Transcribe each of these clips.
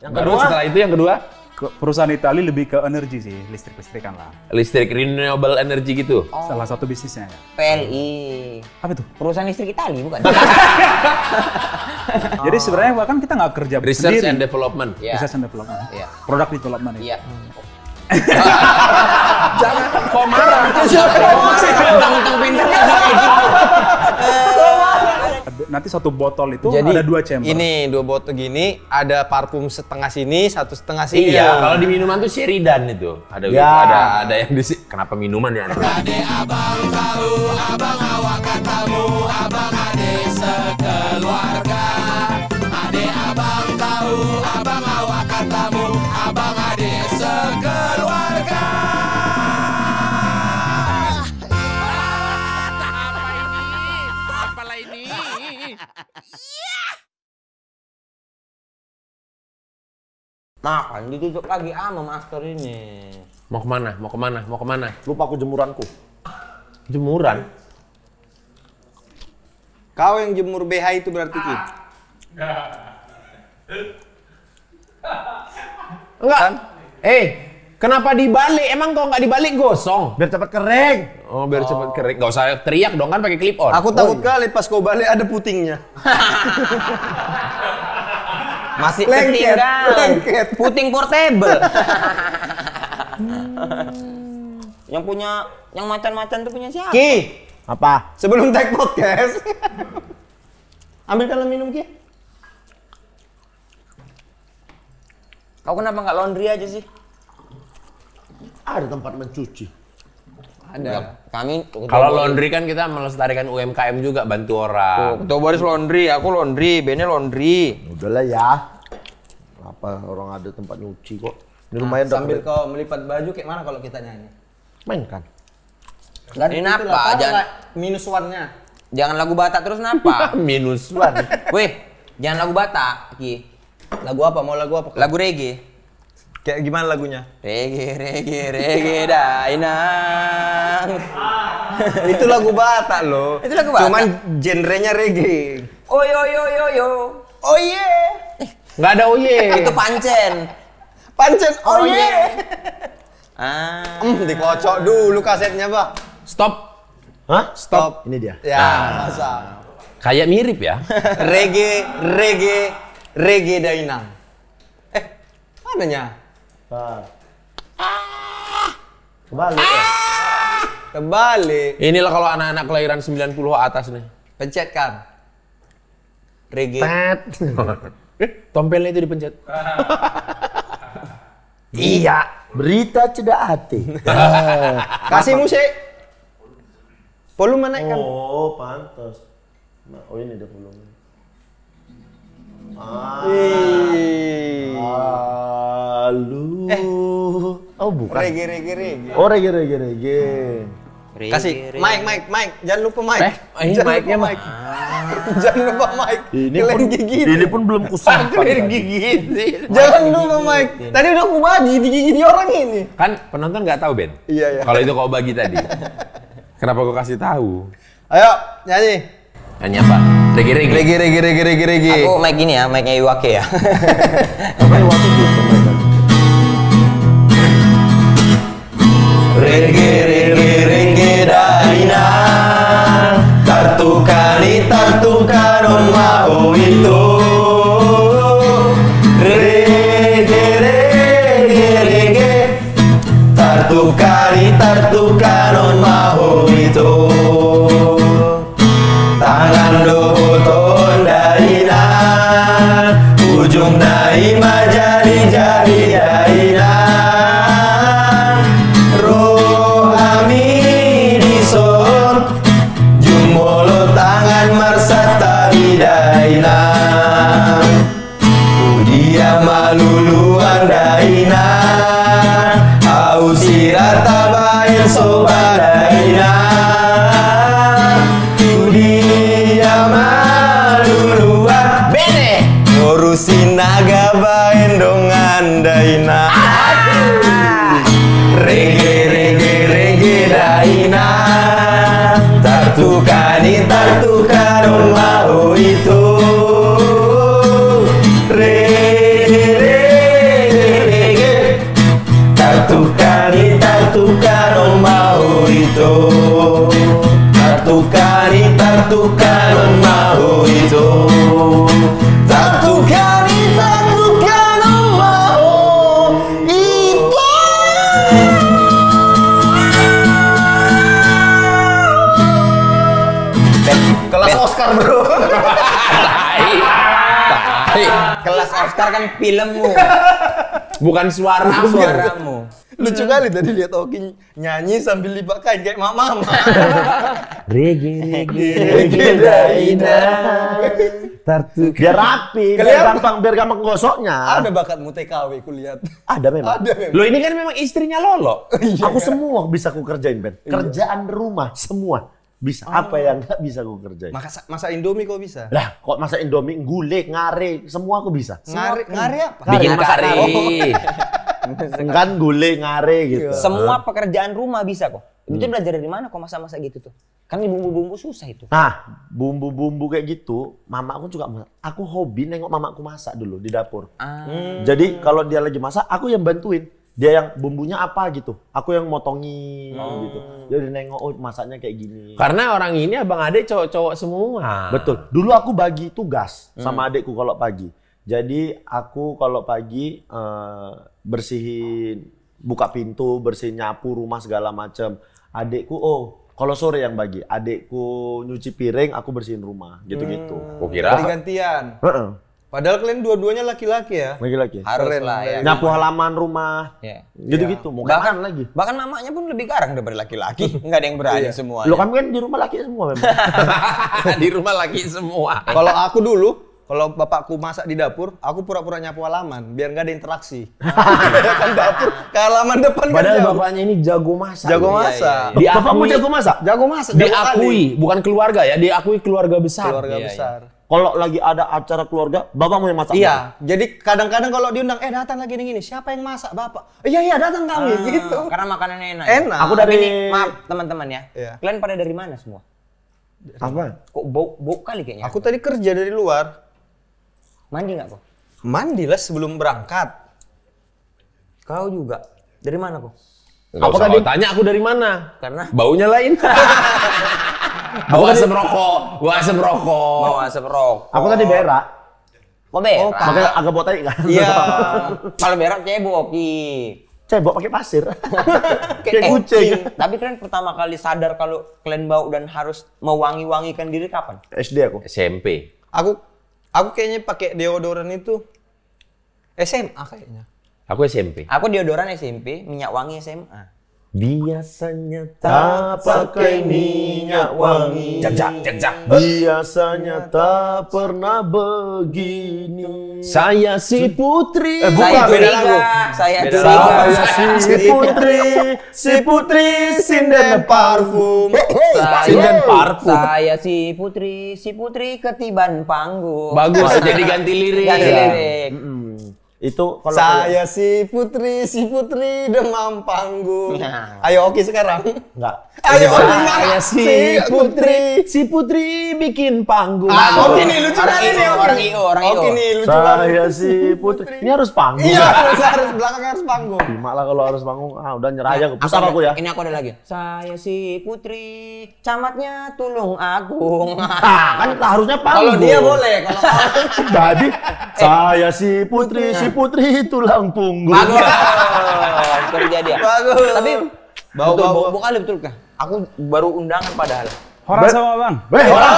Yang kedua, Baru setelah itu yang kedua? perusahaan Italia lebih ke energi sih, listrik-listrikan lah. Listrik renewable energy gitu. Oh. Salah satu bisnisnya ya. PLI. Apa itu? Perusahaan listrik Itali bukan? oh. Jadi sebenarnya bahkan kita nggak kerja Research sendiri. Iya. Research and development. Yeah. Research and development. Yeah. Product development ya. Yeah. Jangan kok marah. Jangan kok marah. Untung-untung pinternya kayak gitu. eh nanti satu botol itu Jadi, ada dua chamber. Ini dua botol gini, ada parfum setengah sini, satu setengah sini. Iya, ya. kalau di minuman tuh Sheridan itu. Ada ya. ada ada yang di Kenapa minuman ya? abang tahu, abang awak tahu, abang ade sekeluarga. Ade abang tahu, abang Makan nah, ditutup lagi ah, sama masker ini. Mau kemana? Mau kemana? Mau kemana? Lupa aku jemuranku. Jemuran? Kau yang jemur BH itu berarti Ki? Enggak. Kan? Eh, kenapa dibalik? Emang kau nggak dibalik gosong? Biar cepat kering. Oh, biar oh. cepat kering. Gak usah teriak dong kan pakai clip on. Aku takut oh, iya. kali pas kau balik ada putingnya. Masih lengket, Puting portable. hmm. Yang punya, yang macan-macan tuh punya siapa? Ki. Apa? Sebelum tag podcast. Ambil dalam minum Ki. Kau kenapa nggak laundry aja sih? Ada tempat mencuci. Ada. Ya, kami kalau laundry kan kita melestarikan UMKM juga bantu orang. Oh, Tuh, Boris laundry, aku laundry, Benya laundry. Udahlah ya. Apa orang ada tempat nyuci kok. Ini nah, lumayan sambil kau melipat baju kayak mana kalau kita nyanyi? Mainkan. Dan ini gitu apa? jangan minus one-nya. Jangan lagu bata terus Napa? minus one. Wih, jangan lagu bata, Ki. Lagu apa? Mau lagu apa? Lagu reggae. Kayak gimana lagunya? Rege rege reggae, dainang. Ah. itu lagu Batak loh. Itu lagu Batak. Cuman genrenya reggae. Oyo yo yo yo. Oye. Oh yeah. Enggak ada oye. Oh, yeah. itu pancen. Pancen oye. oh yeah. ah. Mm, dikocok dulu kasetnya, Bah. Stop. Hah? Stop. Stop. Ini dia. Ya, ah. masa. Kayak mirip ya. reggae reggae reggae dainang. Eh, mananya? Ah! Kebalik ya? ah! Kebalik. Inilah kalau anak-anak kelahiran 90 atas nih. Pencet kan. Reggae. Tet. Eh, tompelnya itu dipencet. iya. Berita cedak hati. Kasih musik. Volume naikkan. Oh, pantas. oh ini udah volume. Ah. Lalu. Eh. Oh bukan. Regi, regi, regi. Oh regi, regi, regi. Hmm. Kasih Mike Mike Mike jangan lupa Mike. Eh, eh jangan, lupa Mike. jangan lupa Mike. Ini pun gigi. Ini pun belum kusampan. Ah, kalian gigit. jangan lupa Mike. Tadi udah aku bagi di orang ini. Kan penonton nggak tahu Ben. Iya iya. Kalau itu kau bagi tadi. Kenapa kau kasih tahu? Ayo nyanyi. Dan nyapa. Regi regi. Regi regi regi regi regi. Aku mic ini ya, mic-nya Iwake ya. Apa Iwake gitu mereka. Regi regi regi daina. Tartu kali tartu kanon mau itu. Regi regi regi. Tartu kali tartu kanon mau itu. Daina. Reggae, reggae, reggae Daina. Tartukani, tartukaron lao itu. Reggae, reggae, reggae. Tartukani, tartukaron lao itu. Tartukani, tartukaron Hei, Kelas Oscar kan filmmu. Bukan suaramu. suaramu. Lucu kali tadi lihat Oki nyanyi sambil dipakai kayak mak mama. Regi regi regi daina. Tartu. Biar rapi, biar gampang, biar gampang gosoknya. Ada bakat TKW kulihat. Ada memang. Ada memang. Lo ini kan memang istrinya Lolo. Aku iya. semua bisa aku kerjain Ben. Iya. Kerjaan rumah semua bisa oh. apa yang nggak bisa gue kerjain? Masa, masa Indomie kok bisa? Lah, kok masa Indomie gulai, ngare, semua aku bisa. Ngare, ngare apa? Bikin kari. kan gule ngare gitu. Iya. Semua pekerjaan rumah bisa kok. Itu hmm. belajar dari mana kok masa-masa gitu tuh? Kan bumbu-bumbu susah itu. Nah, bumbu-bumbu kayak gitu, mama aku juga Aku hobi nengok mamaku masak dulu di dapur. Ah. Jadi kalau dia lagi masak, aku yang bantuin dia yang bumbunya apa gitu. Aku yang motongi hmm. gitu. Dia udah nengok oh, masaknya kayak gini. Karena orang ini Abang adek cowok-cowok semua. Betul. Dulu aku bagi tugas hmm. sama adekku kalau pagi. Jadi aku kalau pagi uh, bersihin buka pintu, bersihin nyapu rumah segala macam. Adekku oh kalau sore yang bagi, adekku nyuci piring, aku bersihin rumah, gitu-gitu. Hmm. Kira gantian. Uh Padahal kalian dua-duanya laki-laki ya. Laki-laki. Harus lah ya. ya. Nyapu halaman rumah. Ya. Gitu-gitu. Ya. Mau bahkan kan lagi. Bahkan namanya pun lebih garang daripada laki-laki. Enggak ada yang berani iya. semua. Lo kami kan di rumah laki semua memang. di rumah laki semua. kalau aku dulu, kalau bapakku masak di dapur, aku pura-pura nyapu halaman biar nggak ada interaksi. kan dapur, ke halaman depan kan Padahal kan jauh. bapaknya ini jago masak. Jago iya, iya, masak. Ya, ya, iya. Bapakmu jago masak? Jago masak. diakui, bukan keluarga ya, diakui keluarga besar. Keluarga ya, besar. Ya. Kalau lagi ada acara keluarga, bapak mau yang masak. Iya. Bapak. Jadi kadang-kadang kalau diundang, eh datang lagi gini gini. Siapa yang masak bapak? Iya iya datang kami. Ah, gitu. Karena makanannya enak. Enak. Aku dari ini, maaf teman-teman ya. Iya. Kalian pada dari mana semua? Apa? Kok bau, bau kali kayaknya. Aku tadi kerja dari luar. Mandi nggak kok? Mandi lah sebelum berangkat. Kau juga. Dari mana kok? Enggak usah tanya aku dari mana. Karena baunya lain. Bau asam rokok, gue asam rokok. Mau asam rokok. Aku tadi berak. Kok berak? Oh, agak botai kan? Iya. Kalau berak cebok, Ki. Cebok pakai pasir. Kayak eh, kucing. Tapi kalian pertama kali sadar kalau kalian bau dan harus mewangi-wangikan diri kapan? SD aku. SMP. Aku aku kayaknya pakai deodoran itu SMA kayaknya. Aku SMP. Aku deodoran SMP, minyak wangi SMA. Biasanya tak pakai minyak wangi. Jajak, jajak. Biasanya tak pernah begini. Saya si Putri. Eh, bukan, saya beda lagu. Saya beda lagu. Saya si Putri. Si Putri sinden parfum. Sinden parfum. Saya si Putri. Si Putri ketiban panggung. Bagus. jadi ganti lirik. Ganti lirik itu kalau saya kayak... si putri si putri demam panggung nah. ayo oke okay sekarang enggak ayo oke okay, saya si, si putri si putri bikin panggung ah, oke okay nih lucu kali ini orang io orang io oke nih lucu banget saya ya si putri ini harus panggung iya harus harus belakang harus panggung gimana lah kalau harus panggung ah udah nyerah nah, aja nah, aku, ya ini aku ada lagi saya si putri camatnya tulung agung ah kan harusnya panggung kalau dia boleh kalau jadi eh, saya si putri si Putri itu punggung. Bagus. Kerja dia. Bagus. Tapi bau betul, bau, bau kali betul kah? Aku baru undangan padahal. Orang sama Bang. Eh orang.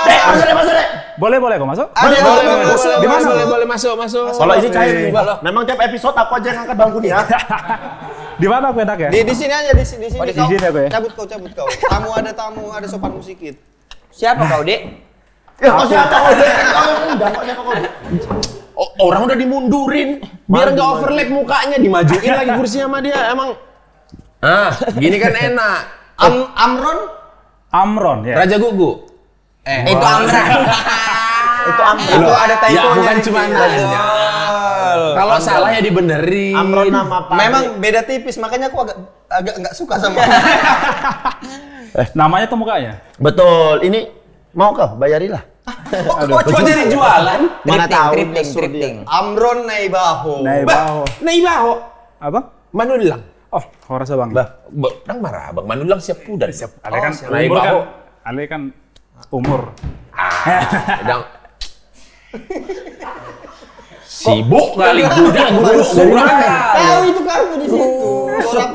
Dek, masuk deh, masuk deh. Boleh, boleh kok masuk? Boleh, boleh, boleh, boleh, boleh, boleh, boleh, boleh masuk, masuk. Kalau ini cair nih. Memang tiap episode aku aja yang angkat bangku nih ya. Di mana aku enak ya? Di, di sini aja, di sini. Di sini, oh, di sini aku ya? Cabut kau, cabut kau. Tamu ada tamu, ada sopan musikit. Siapa kau, Dek? Ya, kau siapa kau, Dek? Kau undang, kau siapa kau, Dek? orang udah dimundurin biar nggak overlap mukanya dimajuin lagi kursinya sama dia emang ah gini kan enak Am Amron Amron ya Raja Gugu eh, eh itu Amran itu Amron itu ada typo ya bukan cuma nanya kalau salah ya dibenerin Amron nama apa? memang beda tipis makanya aku agak agak nggak suka sama eh, namanya tuh mukanya betul ini mau kau bayarilah Aduh. Kok jadi jualan? Mana tahu tripting, tripting. Amron Naibaho. Naibaho. Naibaho. Apa? Manulang. Oh, kau rasa bang? Bah, orang marah bang. Manulang siap dari Siap. Ale kan, oh, umur kan, ale kan umur. Ah, Sibuk kali gue gudang dari mana? Tahu itu kamu di situ.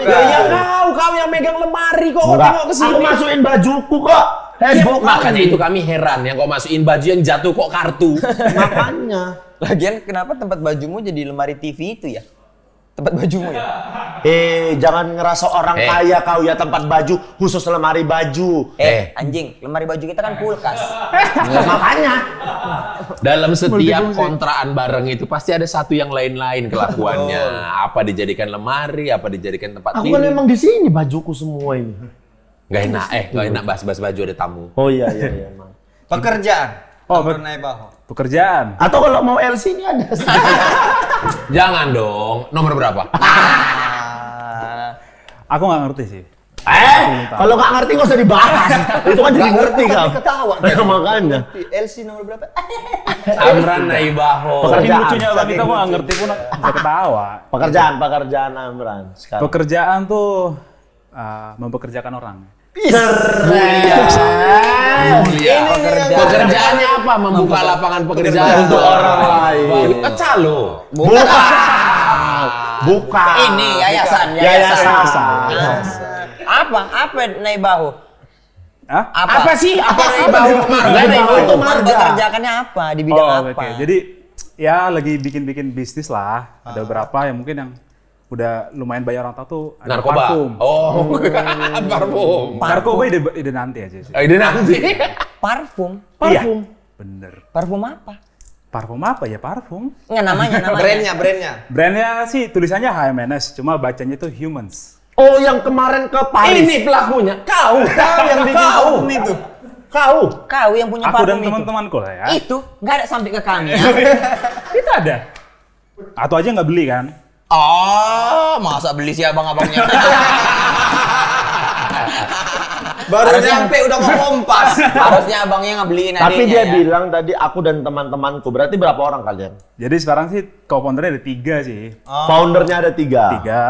Ya kau kau yang megang lemari kok Enggak. tengok ke sini. Aku masukin bajuku kok. Ya, Heboh makanya itu kami heran ya kau masukin baju yang jatuh kok kartu. Makanya. Lagian kenapa tempat bajumu jadi lemari TV itu ya? tempat bajumu ya? Eh, jangan ngerasa orang hey. Eh. kaya kau ya tempat baju, khusus lemari baju. Eh, hey. Eh. anjing, lemari baju kita kan kulkas. Nah, makanya. Dalam setiap kontraan bareng itu pasti ada satu yang lain-lain kelakuannya. Oh. Apa dijadikan lemari, apa dijadikan tempat Aku kan memang di sini bajuku semua ini. Gak enak, eh, gak enak bahas-bahas baju ada tamu. Oh iya, iya, iya. Pekerjaan. Oh, ber baho. Pekerjaan. Atau kalau mau LC ini ada. Jangan dong. Nomor berapa? Aku nggak ngerti sih. Eh, kalau nggak ngerti nggak usah dibahas. Itu kan jadi ngerti kan. Ketawa. makanya. LC nomor berapa? Amran Naibaho. Pekerjaan. Lucunya bang kita nggak ngerti pun nggak ketawa. Pekerjaan, pekerjaan Amran. Sekarang. Pekerjaan tuh uh, mempekerjakan orang. Mulia. Pekerjaannya apa? Membuka lapangan pekerjaan untuk orang lain. Pecah lo. buka, buka. Ini yayasan. Yayasan. Apa? Apa Naibahu? Hah? Apa? apa sih? Apa sih? Naibahu itu marga. Pekerjaannya apa? Di bidang oh, apa? Okay. Jadi ya lagi bikin-bikin bisnis lah. Ada berapa yang mungkin yang udah lumayan banyak orang tahu tuh ada narkoba. Parfum. Oh, parfum. Narkoba ide, ide nanti aja sih. Oh, ide nanti. parfum. Parfum. Iya. Bener. Parfum apa? Parfum apa ya parfum? Nggak namanya, namanya. brandnya, brandnya. Brandnya sih tulisannya HMNS, cuma bacanya tuh humans. Oh, yang kemarin ke Paris. Ini pelakunya. Kau, kau yang bikin kau. itu. Kau. Kau yang punya Aku parfum dan teman-temanku lah ya. Itu nggak ada sampai ke kami. Ya. itu ada. Atau aja nggak beli kan? Oh, masa beli si abang-abangnya? Baru harusnya, nyampe udah mau kompas. harusnya abangnya ngebeliin Tapi dia ya? bilang tadi aku dan teman-temanku. Berarti berapa orang kalian? Jadi sekarang sih co-foundernya ada tiga sih. Oh. Foundernya ada tiga? Tiga.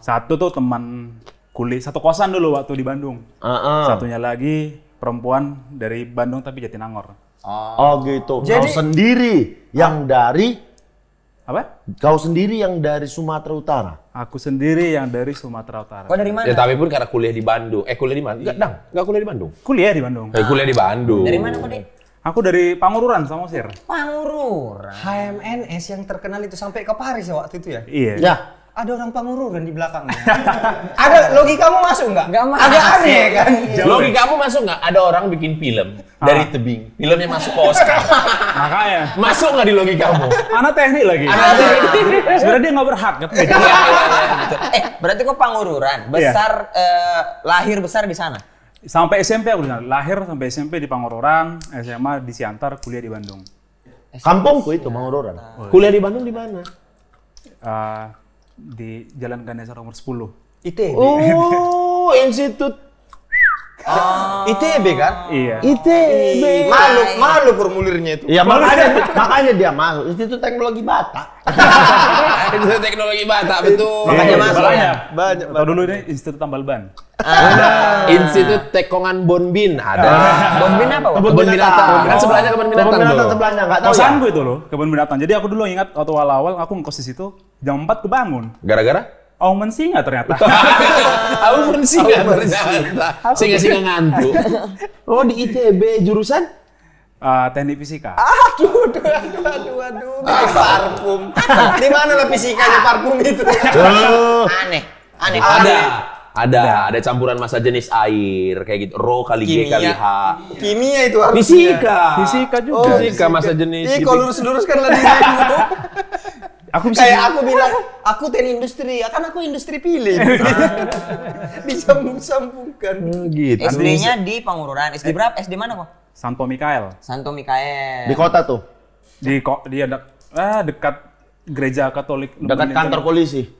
Satu tuh teman kulit, satu kosan dulu waktu di Bandung. Uh -uh. Satunya lagi perempuan dari Bandung tapi Jatinangor. Oh, oh gitu. Jadi, Kau sendiri yang dari apa? Kau sendiri yang dari Sumatera Utara. Aku sendiri yang dari Sumatera Utara. Kau dari mana? Ya tapi pun karena kuliah di Bandung. Eh kuliah di mana? Enggak, dang. Enggak kuliah di Bandung. Kuliah di Bandung. Eh, kuliah di Bandung. Dari mana kau, Dek? Aku dari Pangururan, sama Sir Pangururan. HMNS yang terkenal itu sampai ke Paris ya waktu itu ya? Iya. Ya ada orang pangururan di belakangnya. ada kamu masuk nggak? Nggak masuk. Agak aneh iya. kan? Ya. kamu masuk nggak? Ada orang bikin film ah. dari tebing, filmnya masuk ke Oscar. Makanya. Masuk nggak di kamu? Anak teknik lagi. Anak teknik. Sebenarnya dia nggak berhak kan? Eh, berarti kok pangururan besar yeah. eh, lahir besar di sana? Sampai SMP aku bilang, lahir sampai SMP di Pangururan, SMA di Siantar, kuliah di Bandung. Kampungku itu Pangururan. Ah. Kuliah di Bandung di mana? Uh, di Jalan Ganesa nomor 10. ITB. Oh, Institut Oh. ITB kan? Iya. ITB. Iya. Malu, malu formulirnya itu. Iya, makanya makanya dia malu. Institut teknologi Bata. Institut teknologi Bata, iya. betul. Makanya iya, masuk. Banyak. Banyak. Tahu dulu ini Institut Tambal Ban. Ada. Ah. Institut Tekongan Bonbin ada. Ah. Bonbin apa? Kebun binatang. Kan sebelahnya kebun binatang. Kebun binatang sebelahnya enggak tahu. Kosan oh, ya? gue itu loh, kebun binatang. Jadi aku dulu ingat waktu awal-awal aku ngkos di situ jam 4 kebangun. Gara-gara? Aumen singa ternyata. Aumen singa ternyata. Singa-singa ngantuk. Oh di ITB jurusan? uh, teknik fisika. Aduh, aduh, aduh, aduh, aduh. Ah. parfum. Di mana lah fisikanya parfum itu? Aduh. aneh, aneh. Ada. Ada, nah. ada campuran masa jenis air kayak gitu. Ro kali G kali H. Kimia itu harusnya. Fisika. Fisika juga. Oh, fisika, fisika. masa jenis. Iya kalau lurus-lurus kan lagi Aku bisa kayak aku bilang aku ten industri, kan aku industri pilih. Bisa sambungkan Oh, gitu. SD-nya di Pangururan. SD berapa? SD mana kok? Santo Mikael. Santo Mikael. Di kota tuh. Di kok dia dek, ah, dekat gereja Katolik. Dekat kantor polisi.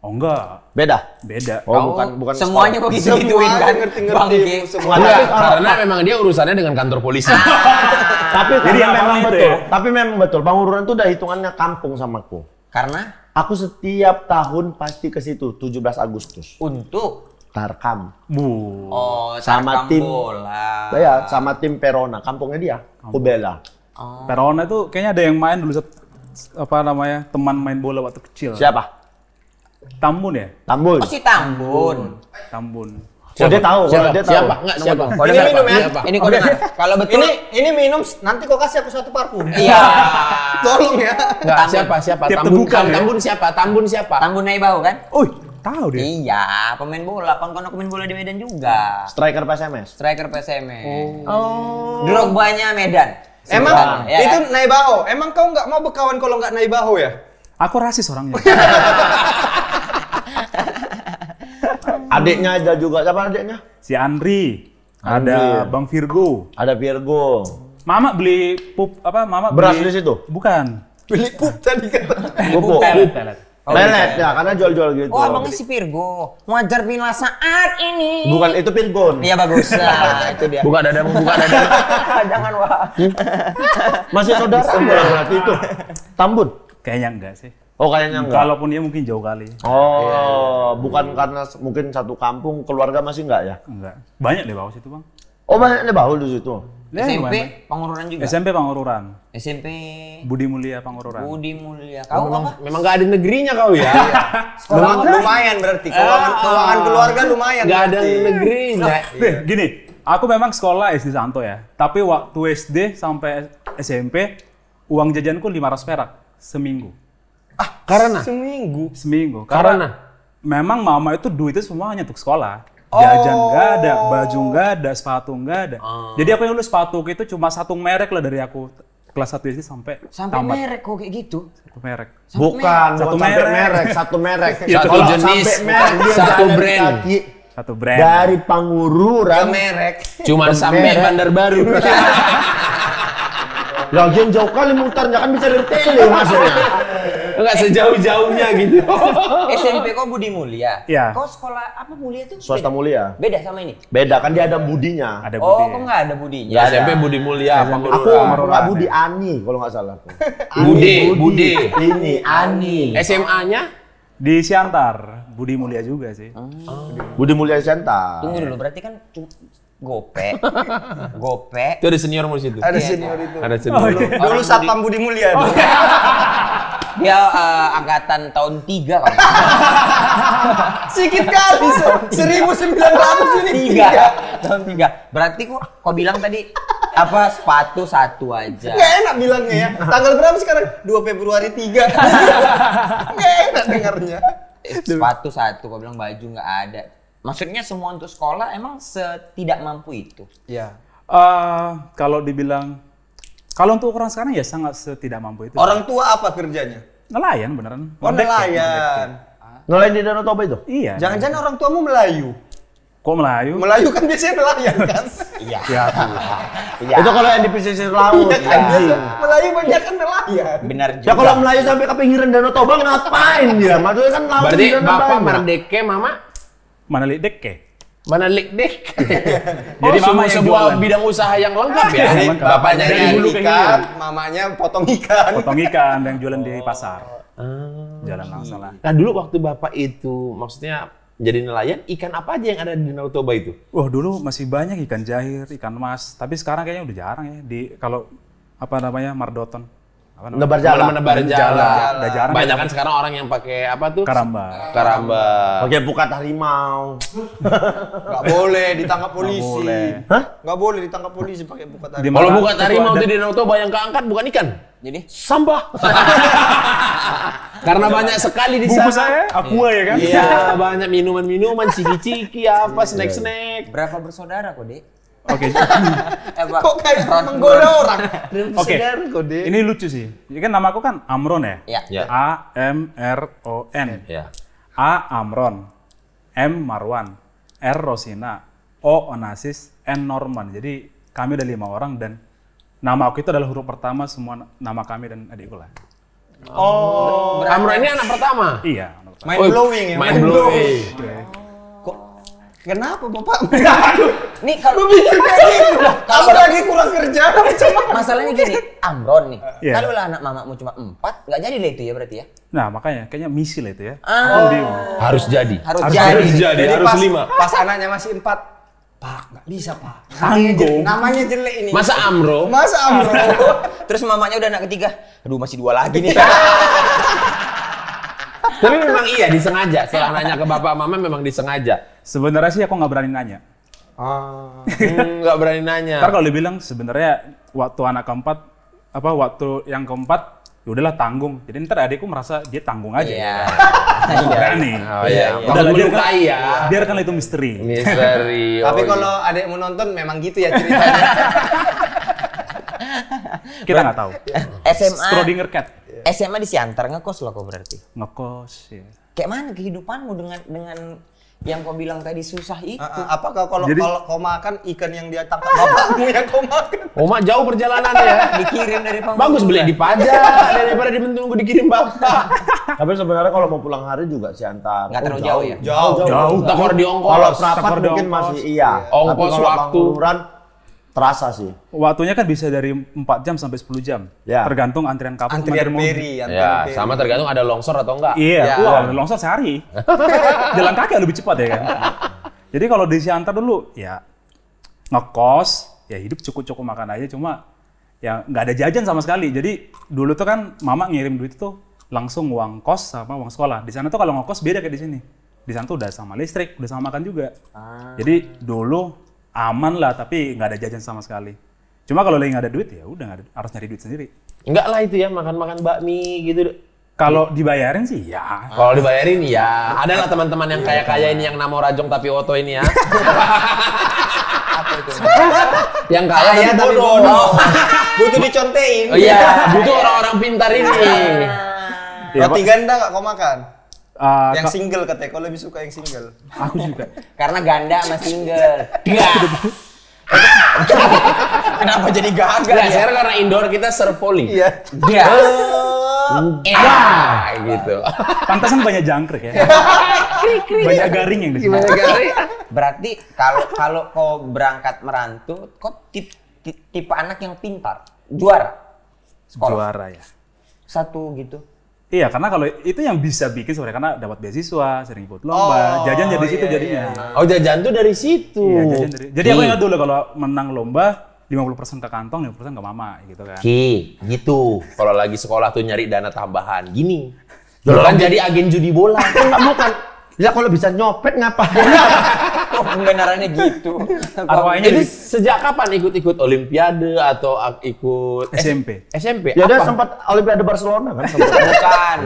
Oh enggak. Beda. Beda. Oh, bukan bukan semuanya kok gitu gituin kan. Ngerti ngerti. Semua karena memang dia urusannya dengan kantor polisi. tapi Jadi memang betul. Ya? Tapi memang betul. Pangururan tuh udah hitungannya kampung sama aku. Karena aku setiap tahun pasti ke situ 17 Agustus. Untuk Tarkam. Bu. Oh, sama tarkam tim bola. Ya, ya sama tim Perona, kampungnya dia, Kubela. Oh. Perona itu kayaknya ada yang main dulu apa namanya? Teman main bola waktu kecil. Siapa? Tambun ya? Tambun. Oh, si Tambun. Tambun. Siapa? Oh, dia tahu. Siapa? dia tahu. Siapa? Enggak, siapa? siapa? ini minum ya. Siapa? Ini kode. Kalau betul ini ini minum nanti kau kasih aku satu parfum. Iya. Tolong ya. Enggak, siapa? Siapa? Tiap Tambun. Terbuka, ya? Tambun siapa? Tambun siapa? Tambun Naibau kan? Uy, tahu dia. Iya, pemain bola. Kan kono pemain bola di Medan juga. Striker PSMS. Striker PSMS. Oh. oh. Drogba-nya Medan. Emang ya, itu kan? Naibao. Emang kau nggak mau berkawan kalau nggak Naibao ya? Aku rasis orangnya. adiknya ada juga siapa adiknya? Si Andri. Andri. Ada Bang Virgo. Ada Virgo. Mama beli pup apa Mama beras beli... di situ? Bukan. Beli pup tadi kata. Pup. Pelet, pelet. pelet ya, karena jual-jual gitu. Oh, abangnya si Virgo. Wajar bila saat ini. Bukan itu Virgo Iya bagus. Nah, itu dia. Bukan ada bukan ada Jangan wah. Masih saudara berarti itu. Tambun. Kayaknya enggak sih. Oh kayaknya enggak. Kalaupun dia mungkin jauh kali. Oh. Yeah. Oh, bukan karena mungkin satu kampung, keluarga masih enggak ya? Enggak. Banyak deh bawah situ, Bang. Oh, banyak deh bawah di situ. SMP Pangururan juga. SMP Pangururan. SMP Budi Mulia Pangururan. Budi Mulia. Kau memang, apa? memang gak ada negerinya kau ya. Sekolah lumayan berarti. Eh, keuangan, eh, keuangan keluarga lumayan. Gak ada negerinya. Nah, iya. gini, aku memang sekolah SD Santo ya. Tapi waktu SD sampai SMP uang jajanku 500 perak seminggu. Ah, karena seminggu. Seminggu. Karena, karena memang mama itu duitnya semuanya untuk sekolah. Jajan gak nggak ada, oh. baju nggak ada, sepatu nggak ada. Oh. Jadi aku yang dulu sepatu itu cuma satu merek lah dari aku kelas satu SD sampai sampai tamat. merek kok kayak gitu satu merek sampai bukan satu merek. merek satu merek satu jenis merek satu brand kaki. satu brand dari Pangururan ke merek Cuma sampai Bandar Baru Lagian jauh kali mutarnya kan bisa dari tele maksudnya Enggak sejauh-jauhnya gitu. SMP kok Budi Mulia. Iya. Kau sekolah apa Mulia tuh? Swasta beda. Mulia. Beda sama ini. Beda kan dia ada budinya. Ada budi. Oh, kok enggak ada budinya? Ya, SMP Budi Mulia apa iya. Aku enggak Budi Ani kalau enggak salah aku. Budi, Budi. Ini Ani. SMA-nya? Di Siantar, Budi Mulia juga sih. Oh. Budi Mulia Siantar. Tunggu dulu, berarti kan Gope. Gope. Itu ada senior di situ. Iya. Ada senior itu. Ada oh, senior. Oh, Dulu Satpam Budi Mulia. Oh, dia ya, uh, eh, angkatan tahun 3 kan. Sikit kali, ratus ini 3. Tahun tiga. Berarti kok kau bilang tadi apa sepatu satu aja. Gak enak bilangnya ya. Tanggal berapa sekarang? Dua Februari tiga. Gak enak dengarnya. Eh, sepatu satu, kok bilang baju nggak ada. Maksudnya semua untuk sekolah emang setidak mampu itu? Ya Uh, kalau dibilang, kalau untuk orang sekarang ya sangat setidak mampu itu. Orang tua apa kerjanya? Nelayan beneran. Oh, ya, nelayan. nelayan di Danau Toba itu? Iya. Jangan-jangan orang tuamu Melayu. Kok Melayu? Melayu kan biasanya nelayan kan? Iya. Ya, iya. Itu kalau yang di pesisir laut. Iya kan? Ya. Melayu banyak kan nelayan. Benar juga. Ya kalau Melayu sampai ke pinggiran Danau Toba ngapain dia? Maksudnya kan laut Berarti di Danau Toba. bapak Merdeke, mama? Mana Lideke? Mana leg deh? oh, Jadi mama sebuah jualan. bidang usaha yang lengkap iya, ya. Jadi, bapaknya dari hulu ikan, mamanya potong ikan. Potong ikan dan jualan oh. di pasar. Ah, Jalan langsung lah. Nah dulu waktu bapak itu maksudnya jadi nelayan, ikan apa aja yang ada di Danau Toba itu? Wah dulu masih banyak ikan jahir, ikan mas, tapi sekarang kayaknya udah jarang ya. Di kalau apa namanya mardoton. Nebar jalan. Menebar jalan. jalan. jalan. Banyak kan sekarang orang yang pakai apa tuh? Karamba. Karamba. Pakai bukat harimau. Gak boleh ditangkap polisi. Gak boleh. Hah? Gak boleh ditangkap polisi pakai bukat harimau. Kalau bukat harimau itu di Danau yang keangkat bukan ikan. Jadi? Sampah. Karena banyak sekali di sana. saya aqua iya. ya kan? Iya, banyak minuman-minuman ciki-ciki apa iya, iya. snack-snack. Berapa bersaudara kok, Dek? Oke. Kok kayak menggoda orang? Oke. Ini lucu sih. Ini ya kan nama aku kan Amron ya? Iya. Yeah. A M R O N. Iya. A Amron, M Marwan, R Rosina, O Onasis, N Norman. Jadi kami ada lima orang dan nama aku itu adalah huruf pertama semua nama kami dan adikku lah. Oh, Amron ini anak pertama? Iya. Anak pertama. Mind blowing ya. Mind blowing. Okay. Kenapa bapak? nih kalau bikin kayak gitu, kamu lagi kurang kerja. Kan? Masalahnya gini, Amron nih. Yeah. Kalau lah anak mamamu cuma empat, nggak jadi lah itu ya berarti ya. Nah makanya kayaknya misi lah itu ya. Oh, harus jadi. Harus, jadi. Harus lima. Pas anaknya masih empat, Pak nggak bisa pak. Tanggung. Namanya jelek ini. Masa Amro? Masa Amro. Terus mamanya udah anak ketiga. Aduh masih dua lagi nih. Tapi memang iya disengaja. Setelah nanya ke bapak mama memang disengaja. Sebenarnya sih aku nggak berani nanya. Ah, hmm, nggak berani nanya. Ntar kalau dibilang sebenarnya waktu anak keempat apa waktu yang keempat ya udahlah tanggung. Jadi ntar adikku merasa dia tanggung aja. Iya. Yeah. berani. Oh iya. Yeah. Udah biarkan, ya. biarkan itu misteri. Misteri. Oh, Tapi iya. kalau iya. adikmu nonton memang gitu ya ceritanya. Kita nggak tahu. SMA. Strodinger cat yeah. SMA di Siantar ngekos loh kok berarti. Ngekos ya. Yeah. Kayak mana kehidupanmu dengan dengan yang kau bilang tadi susah itu. Uh, uh, apakah kalau Jadi, kalau kau makan ikan yang dia tangkap bapakmu yang kau makan? Oma jauh perjalanan ya. dikirim dari panggung. Bagus beli pajak daripada dibentuk dikirim bapak. Tapi sebenarnya kalau mau pulang hari juga siantar. antar. oh, terlalu jauh, jauh ya? Jauh. Jauh. jauh. jauh. Takor di ongkos. Kalau perapat mungkin masih iya. Ongkos Tapi kalau waktu terasa sih. Waktunya kan bisa dari 4 jam sampai 10 jam. Ya. Tergantung antrian kapal. Antrian peri. Antrian ya, peri. sama tergantung ada longsor atau enggak. Iya, yeah. Ya. yeah. ada longsor sehari. Jalan kaki lebih cepat ya kan. Jadi kalau di Siantar dulu, ya ngekos, ya hidup cukup-cukup makan aja. Cuma ya nggak ada jajan sama sekali. Jadi dulu tuh kan mama ngirim duit tuh langsung uang kos sama uang sekolah. Di sana tuh kalau ngekos beda kayak di sini. Di sana tuh udah sama listrik, udah sama makan juga. Ah. Jadi dulu aman lah tapi nggak ada jajan sama sekali cuma kalau lagi nggak ada duit ya udah harus nyari duit sendiri enggak lah itu ya makan makan bakmi gitu kalau dibayarin sih ya. Kalau dibayarin ya. Ada lah teman-teman yang kaya-kaya iya, ini yang namo rajong tapi oto ini ya. yang kaya ya tapi bodoh. butuh dicontein. Oh, iya, butuh orang-orang pintar ini. Ah. Ya, Roti ganda nggak kau makan? Uh, yang single katanya, kau lebih suka yang single? Aku juga. Karena ganda sama single. Dia. Kenapa jadi gagal? Nah, ya? Sekarang karena indoor kita serve volley. Iya. Dia. Oh. Wah, gitu. Pantasan banyak jangkrik ya. banyak garing yang di sini. Berarti kalau kalau kau berangkat merantau, kau tip, tipe anak yang pintar, juara. Sekolah. Juara ya. Satu gitu Iya, karena kalau itu yang bisa bikin sebenarnya karena dapat beasiswa, sering ikut lomba, oh, jajan jadi iya, situ iya, jadinya. Iya. Oh, jajan tuh dari situ. Iya, jajan dari. Jadi Ki. aku ingat dulu kalau menang lomba 50% ke kantong, 50% ke mama gitu kan. Ki, gitu. Kalau lagi sekolah tuh nyari dana tambahan gini. Dulu kan jadi agen judi bola. Enggak bukan. Ya kalau bisa nyopet ngapain? Iya. Kok pembenarannya gitu? Arwahnya Jadi gitu. sejak kapan ikut-ikut olimpiade atau ikut SMP? SMP. Ya udah sempat olimpiade Barcelona kan? Bukan.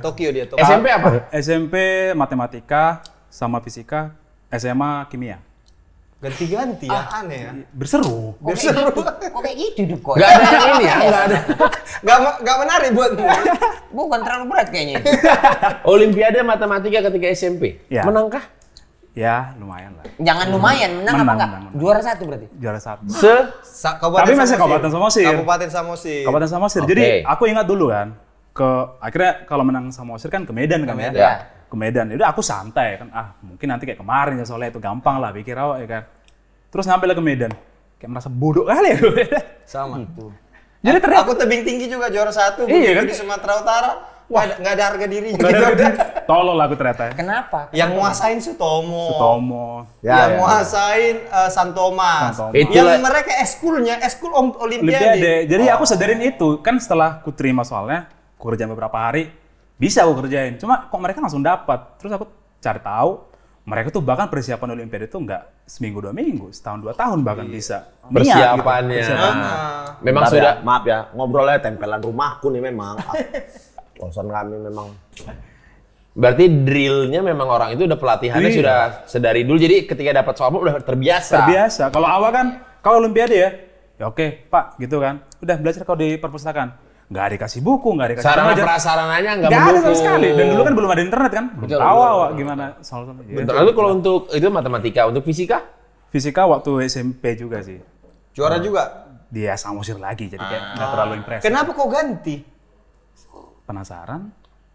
92. 92. Tokyo dia Tokyo. SMP apa? SMP matematika sama fisika, SMA kimia ganti-ganti ya ah, aneh ya berseru oh, kok berseru kok gitu. oh, kayak gitu deh kok nggak ada yang ini ya Gak ada Gak, gak menarik gue. bukan terlalu berat kayaknya olimpiade matematika ketika SMP ya. menangkah Ya, lumayan lah. Jangan lumayan, menang, menang apa enggak? Menang, menang. Juara satu berarti? Juara satu. Se Sa Kabupaten Tapi masih Kabupaten Samosir. Kabupaten Samosir. Kabupaten Samosir. Okay. Jadi aku ingat dulu kan, ke akhirnya kalau menang Samosir kan ke Medan ke kan Ya ke Medan. Jadi aku santai kan, ah mungkin nanti kayak kemarin ya soalnya itu gampang lah pikir awak ya kan. Terus nyampe lah ke Medan, kayak merasa bodoh kali ya. Sama. Hmm. Jadi ternyata aku tebing tinggi juga juara satu iya, kan? di Sumatera Utara. Wah, nggak ada harga diri. Gak ada Tolol aku ternyata. Kenapa? Kenapa? Yang nguasain Sutomo. Sutomo. Ya, yang muasain ya. nguasain ya. Uh, Santomas. Yang mereka eskulnya, eskul Olimpiade. Olimpiade. Jadi oh. aku sadarin itu. Kan setelah ku terima soalnya, kerja beberapa hari, bisa aku kerjain cuma kok mereka langsung dapat terus aku cari tahu mereka tuh bahkan persiapan olimpiade itu enggak seminggu dua minggu setahun dua tahun bahkan iya. bisa gitu. persiapannya gitu. Persiapan. Ah. memang Bentar ya. sudah ya, maaf ya ngobrolnya tempelan rumahku nih memang Konsen ah. kami memang Berarti drillnya memang orang itu udah pelatihannya iya. sudah sedari dulu. Jadi ketika dapat soal udah terbiasa. Terbiasa. Kalau awal kan, kalau olimpiade ya, ya oke pak gitu kan. Udah belajar kau di perpustakaan nggak dikasih buku, nggak dikasih sarana belajar. prasarananya nggak ada sama sekali. Dan dulu kan belum ada internet kan, belum tahu awak gimana soal sama. Bentar, lalu iya. kalau untuk itu matematika, untuk fisika? Fisika waktu SMP juga sih. Juara nah, juga? Dia sama samosir lagi, jadi kayak nggak ah. terlalu impresif. Kenapa kok ganti? Penasaran.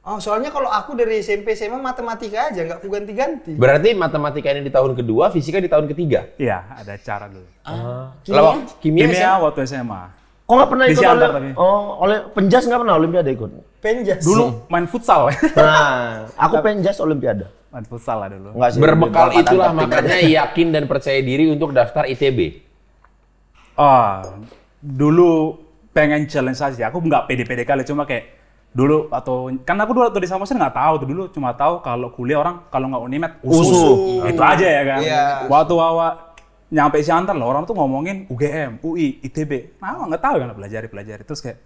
Oh, soalnya kalau aku dari SMP SMA matematika aja nggak ku ganti-ganti. Berarti matematika ini di tahun kedua, fisika di tahun ketiga? Iya, ada cara dulu. Ah. ah. Kimia? Kimia, kimia SMA? waktu SMA. Kok nggak pernah ikut oleh, oh oleh penjas nggak pernah olimpiade ikut. Penjas. Dulu main futsal. nah, aku penjas olimpiade. Main futsal lah dulu. Nggak sih, Berbekal itulah makanya yakin dan percaya diri untuk daftar ITB. Ah, uh, dulu pengen challenge aja. Aku nggak pede-pede kali, cuma kayak dulu atau karena aku dulu atau di Samosir nggak tahu tuh dulu cuma tahu kalau kuliah orang kalau nggak unimed usus. usus. Itu aja ya kan. Yeah. Waktu awal nyampe siantar loh orang tuh ngomongin UGM, UI, ITB. Nah, hmm. nggak tahu kan pelajari pelajari. Terus kayak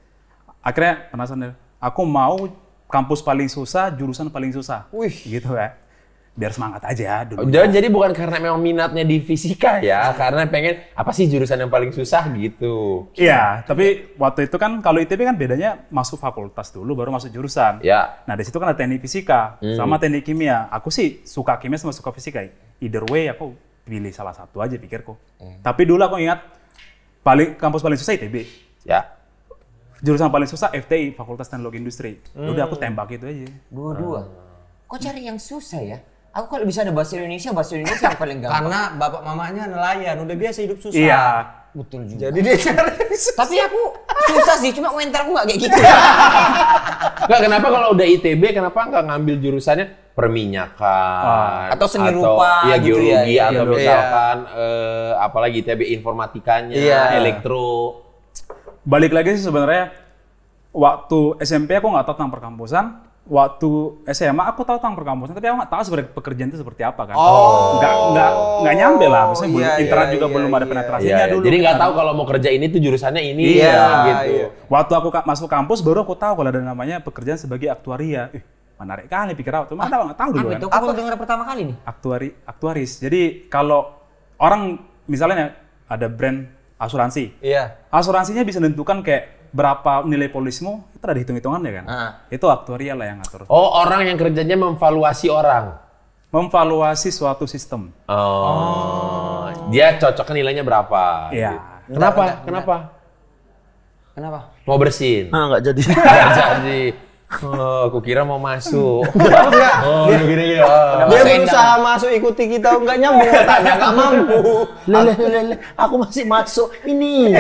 akhirnya penasaran deh. Aku mau kampus paling susah, jurusan paling susah. Wih, gitu ya. Biar semangat aja dulu. jadi bukan karena memang minatnya di fisika ya, karena pengen apa sih jurusan yang paling susah gitu. Iya, tapi waktu itu kan kalau ITB kan bedanya masuk fakultas dulu baru masuk jurusan. Ya. Nah, di situ kan ada teknik fisika hmm. sama teknik kimia. Aku sih suka kimia sama suka fisika. Either way aku pilih salah satu aja pikirku. Hmm. Tapi dulu aku ingat paling kampus paling susah ITB. Ya. Jurusan paling susah FTI, Fakultas Teknologi Industri. Hmm. Udah aku hmm. tembak itu aja. Dua-dua. Ah. Hmm. Kok cari yang susah ya? Aku kalau bisa ada bahasa Indonesia, bahasa Indonesia yang paling gampang. Karena bapak mamanya nelayan, udah biasa hidup susah. Iya. Betul juga. Jadi dia cari Tapi aku susah sih, cuma mental aku nggak kayak gitu. nggak, kenapa kalau udah ITB, kenapa nggak ngambil jurusannya perminyakan ah. atau seni rupa ya, gitu ya, ya, atau, ya, gitu geologi ya, ya, atau geologi. misalkan ya. uh, apalagi TB informatikanya, ya. elektro. Balik lagi sih sebenarnya waktu SMP aku nggak tahu tentang perkampusan, waktu SMA aku tahu tentang perkampusan tapi aku nggak tahu sebenarnya pekerjaan itu seperti apa kan oh nggak nggak nggak nyampe lah maksudnya ya, internet ya, juga ya, belum ya, ada iya. penetrasinya ya, ya. dulu jadi nggak kan. tahu kalau mau kerja ini tuh jurusannya ini iya, gitu ya. waktu aku masuk kampus baru aku tahu kalau ada namanya pekerjaan sebagai aktuaria menarik kali pikir awak tuh mana ah, tahu dulu kan. Aku dengar pertama kali nih. Aktuari, aktuaris. Jadi kalau orang misalnya ada brand asuransi. Iya. Asuransinya bisa menentukan kayak berapa nilai polismu itu ada hitung-hitungannya kan. Ah. Itu aktuarial lah yang ngatur. Oh, orang yang kerjanya memvaluasi orang. Memvaluasi suatu sistem. Oh. Dia cocok nilainya berapa? Iya. Gitu. Kenapa? Kenapa? Kenapa? Mau bersihin? Ah, enggak jadi. Nggak jadi. Oh, aku kira mau masuk. Oh, enggak. Oh, dia, gini gini. Oh, dia berusaha masuk ikuti kita enggak nyambung katanya enggak mampu. Lele lele, aku masih masuk ini.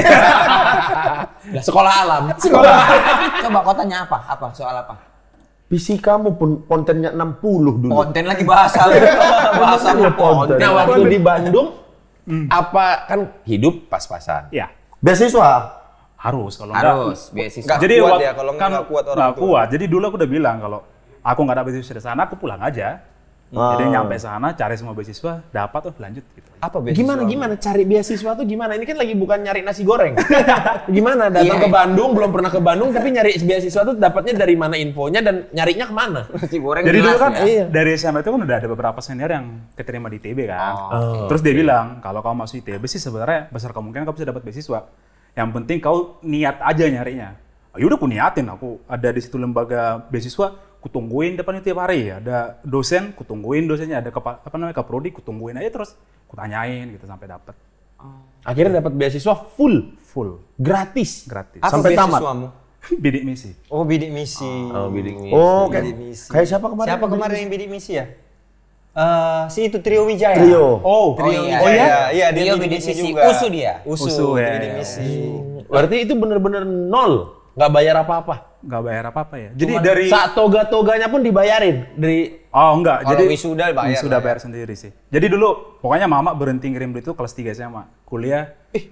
sekolah alam. Sekolah. Coba kau tanya apa? Apa soal apa? PC kamu pun kontennya 60 dulu. Konten lagi bahasa. bahasa konten. Nah, waktu di Bandung hmm. apa kan hidup pas-pasan. Iya. Beasiswa harus kalau harus, enggak, beasiswa. Enggak jadi kuat ya, ya. kalau kan, enggak kuat orang tua. kuat. Jadi dulu aku udah bilang kalau aku nggak dapat beasiswa di sana, aku pulang aja. Wow. Jadi nyampe sana cari semua beasiswa, dapat tuh lanjut gitu. Apa beasiswa? Gimana gimana cari beasiswa tuh gimana? Ini kan lagi bukan nyari nasi goreng. gimana iya. datang yeah. ke Bandung belum pernah ke Bandung tapi nyari beasiswa tuh dapatnya dari mana infonya dan nyarinya kemana? Nasi goreng. Jadi dulu kan ya? Iya. dari SMA itu kan udah ada beberapa senior yang keterima di ITB kan. Oh, Terus okay. dia bilang kalau kamu masuk ITB sih sebenarnya besar kemungkinan kamu bisa dapat beasiswa. Yang penting kau niat aja nyarinya. ayo ya udah aku niatin, aku ada di situ lembaga beasiswa, kutungguin depannya tiap hari. ya Ada dosen, kutungguin dosennya, ada kepa, apa namanya kaprodi, kutungguin aja terus, kutanyain gitu sampai dapat. Oh. Akhirnya dapat beasiswa full, full, gratis, gratis apa sampai tamat. Kamu? bidik misi. Oh bidik misi. Oh, bidik misi. Oh, kayak, bidik misi. kayak siapa kemarin? Siapa kemarin yang bidik misi ya? Uh, si itu Trio Wijaya. Trio. Oh, oh Trio oh, iya. Wijaya. Oh iya, iya. dia Trio di divisi juga. Usu dia. Usu, Usu iya, ya. Di Berarti itu benar-benar nol. Gak bayar apa-apa. Gak bayar apa-apa ya. Jadi Cuman dari saat toga-toganya pun dibayarin dari Oh enggak, Kalau jadi wisuda ya. bayar. Wisuda bayar ya. sendiri sih. Jadi dulu pokoknya mama berhenti ngirim itu kelas 3 SMA. Kuliah eh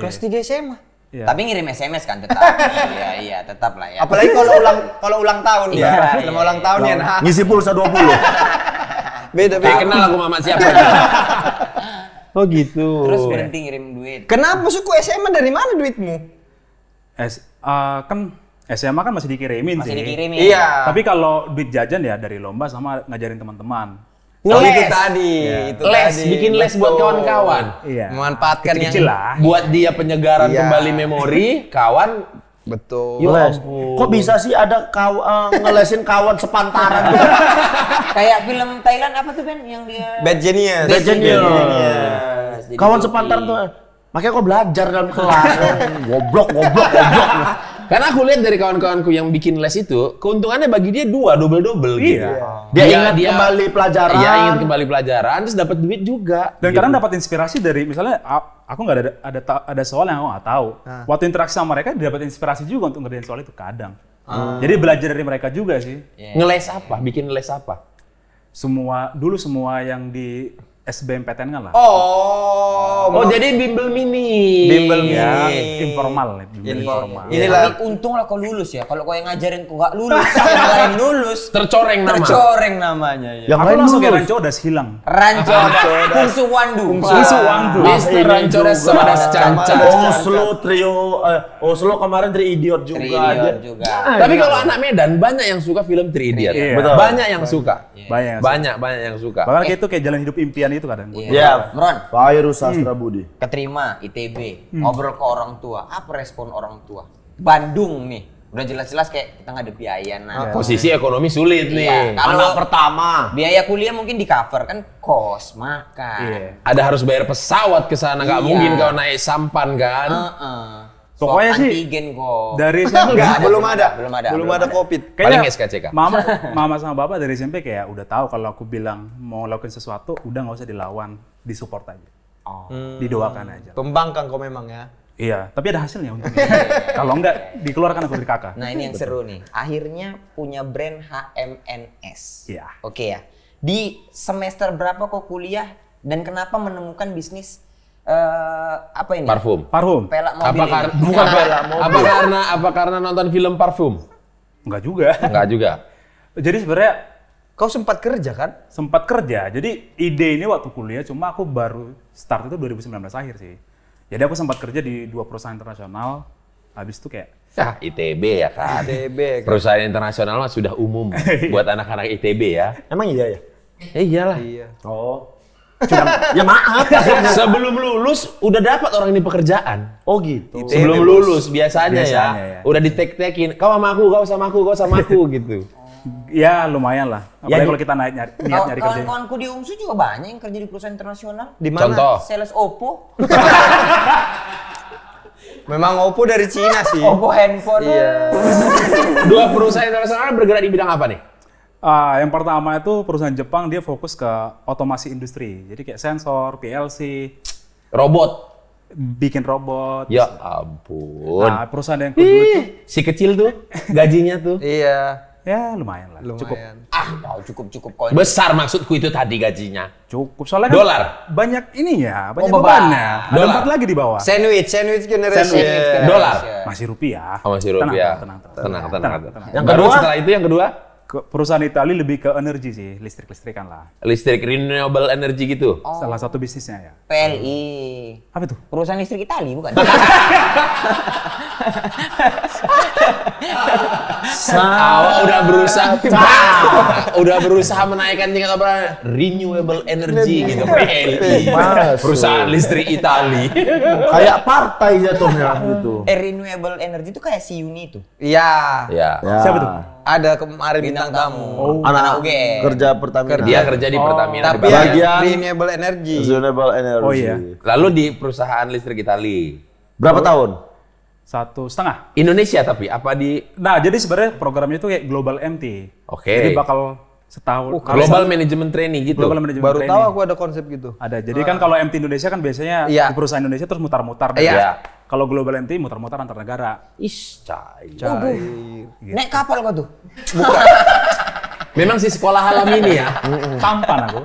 kelas tiga SMA. Ya. Tapi ngirim SMS kan tetap. iya, iya, tetap lah ya. Apalagi kalau ulang kalau ulang tahun ya. Kalau ulang tahun ya. Nah. Ngisi pulsa puluh Beda beda. kenal aku Mamat siapa. oh gitu. Terus berhenti ngirim duit. Kenapa suku SMA dari mana duitmu? S uh, kan SMA kan masih dikirimin masih sih. Masih dikirimin. Iya. Tapi kalau duit jajan ya dari lomba sama ngajarin teman-teman. Nah, les. itu tadi, ya. itu les, tadi. bikin les buat kawan-kawan. Iya. Memanfaatkan Kecil -kecil yang lah. buat dia penyegaran iya. kembali memori, kawan Betul. Yo, Kok bisa sih ada kau uh, eh, ngelesin kawan sepantaran? gitu? Kayak film Thailand apa tuh Ben yang dia Bad Genius. Bad Genius. Bad Genius. Kawan sepantaran tuh. Eh, makanya kok belajar dalam kelas. goblok, goblok, goblok. Karena aku lihat dari kawan-kawanku yang bikin les itu, keuntungannya bagi dia dua double-double gitu. iya. gitu. Dia, dia ingat dia, kembali pelajaran. Iya, ingat kembali pelajaran terus dapat duit juga. Dan gitu. kadang dapat inspirasi dari misalnya aku nggak ada ada ada soal yang aku nggak tahu. Nah. Waktu interaksi sama mereka dia dapat inspirasi juga untuk ngerjain soal itu kadang. Hmm. Jadi belajar dari mereka juga sih. Yeah. Ngeles apa? Bikin les apa? Semua dulu semua yang di SBMPTN kan lah. Oh, oh, oh jadi bimbel mini. Bimbel ya, mini. Ya, informal, bimbel informal. Ini lah. untung lah kau lulus ya. Kalau kau yang ngajarin kau gak lulus, yang lain lulus. Tercoreng nama. Tercoreng namanya. Ya. Yang lain langsung lulus. ke Ranco das hilang. Ranco, Kungsu ah, Wandu. Kungsu Wandu. Mister Ranco das Sodas Oh Oslo trio, uh, Oslo kemarin Tri Idiot juga. Tri Idiot juga. Ah, Tapi iya. kalau anak Medan banyak yang suka film Tri Idiot. Iya. Banyak yang suka. Banyak. Banyak banyak yang suka. Bahkan itu kayak jalan hidup impian itu kadang. Iya. Yeah. Meron. Pak hmm. Sastra Budi. Keterima ITB, hmm. ke orang tua. Apa respon orang tua? Bandung nih. Udah jelas-jelas kayak kita nggak ada biaya nah. Ya. Posisi ekonomi sulit iya. nih. Karena Anak pertama. Biaya kuliah mungkin di cover kan kos, makan. Iya. Ada harus bayar pesawat ke sana, nggak iya. mungkin kau naik sampan kan? Uh -uh Pokoknya sih antigen kok. Dari SMP enggak, ada, belum ada. Belum ada. Belum, ada Covid. Kayaknya Paling SKCK. Mama mama sama bapak dari SMP kayak udah tahu kalau aku bilang mau lakukan sesuatu udah nggak usah dilawan, disupport aja. Oh. Hmm. Didoakan aja. Tumbangkan kok memang ya. Iya, tapi ada hasilnya untungnya. Iya, iya. kalau enggak dikeluarkan aku dari kakak. Nah, ini yang seru nih. Akhirnya punya brand HMNS. Iya. Oke okay, ya. Di semester berapa kok kuliah dan kenapa menemukan bisnis uh, apa ini? Parfum. Parfum. Pelak mobil. Apa karena bukan pelak mobil. Apa karena apa karena nonton film Parfum? Enggak juga. Enggak juga. Jadi sebenarnya kau sempat kerja kan? Sempat kerja. Jadi ide ini waktu kuliah cuma aku baru start itu 2019 akhir sih. Jadi aku sempat kerja di dua perusahaan internasional. Habis itu kayak Nah, ya, ITB ya kan. ITB. Kan? Perusahaan internasional mah sudah umum iya. buat anak-anak ITB ya. Emang iya ya? Eh, iyalah. Iya. Oh. Cuman, ya maaf. Sebelum lulus udah dapat orang ini pekerjaan. Oh gitu. Sebelum iya, lulus biasanya, ya. biasanya ya, ya. Udah ditek-tekin, kau sama aku, kau sama aku, kau sama aku gitu. Ya lumayan lah. Ya, Apalagi ya, kalau kita naik nyari, niat nyari kerja. Kawan-kawanku di UMSU juga banyak yang kerja di perusahaan internasional. Di mana? Contoh. Sales Oppo. Memang Oppo dari Cina sih. Oppo handphone. Iya. Dua perusahaan internasional bergerak di bidang apa nih? Uh, yang pertama itu perusahaan Jepang dia fokus ke otomasi industri. Jadi kayak sensor, PLC, robot, bikin robot. Ya ampun. Nah, perusahaan yang kedua itu si kecil tuh gajinya tuh. iya. Ya lumayan lah. Lumayan. Cukup. Ah, cukup cukup koin. Besar maksudku itu tadi gajinya. Cukup soalnya kan dolar. Banyak ini ya, banyak oh, bebannya. Ada empat lagi di bawah. Sandwich, sandwich generation. Sandwich. Yeah. Dolar. Masih rupiah. Oh, masih rupiah. Tenang, tenang, tenang. tenang, tenang, tenang. tenang. Yang kedua setelah itu yang kedua perusahaan Italia lebih ke energi sih, listrik-listrikan lah. Listrik renewable energy gitu. Oh. Salah satu bisnisnya ya. PLI. Apa tuh? Perusahaan listrik Italia bukan? Awal udah berusaha udah berusaha menaikkan tingkat apa renewable energy gitu PLI perusahaan listrik Italia. kayak partai jatuhnya eh, gitu renewable energy itu kayak si Uni itu iya iya siapa tuh ada kemarin bintang, bintang tamu. Oh. Anak, anak UGM. Kerja Pertamina. Kerja kerja di oh. Pertamina. Oh. Tapi di bagian renewable energy. Renewable energy. Oh iya. Lalu di perusahaan listrik Italia Berapa oh. tahun? Satu setengah. Indonesia tapi apa di? Nah jadi sebenarnya programnya itu kayak global MT. Oke. Okay. Jadi bakal setahun. Uh, global management training gitu. Global management Baru training. tahu aku ada konsep gitu. Ada. Jadi uh. kan ah. kalau MT Indonesia kan biasanya yeah. di perusahaan Indonesia terus mutar-mutar. ya kalau global MT muter-muter antar negara. Ish, cair. cair. Gitu. Naik kapal kok tuh? Bukan. Memang si sekolah alam ini ya. Tampan aku.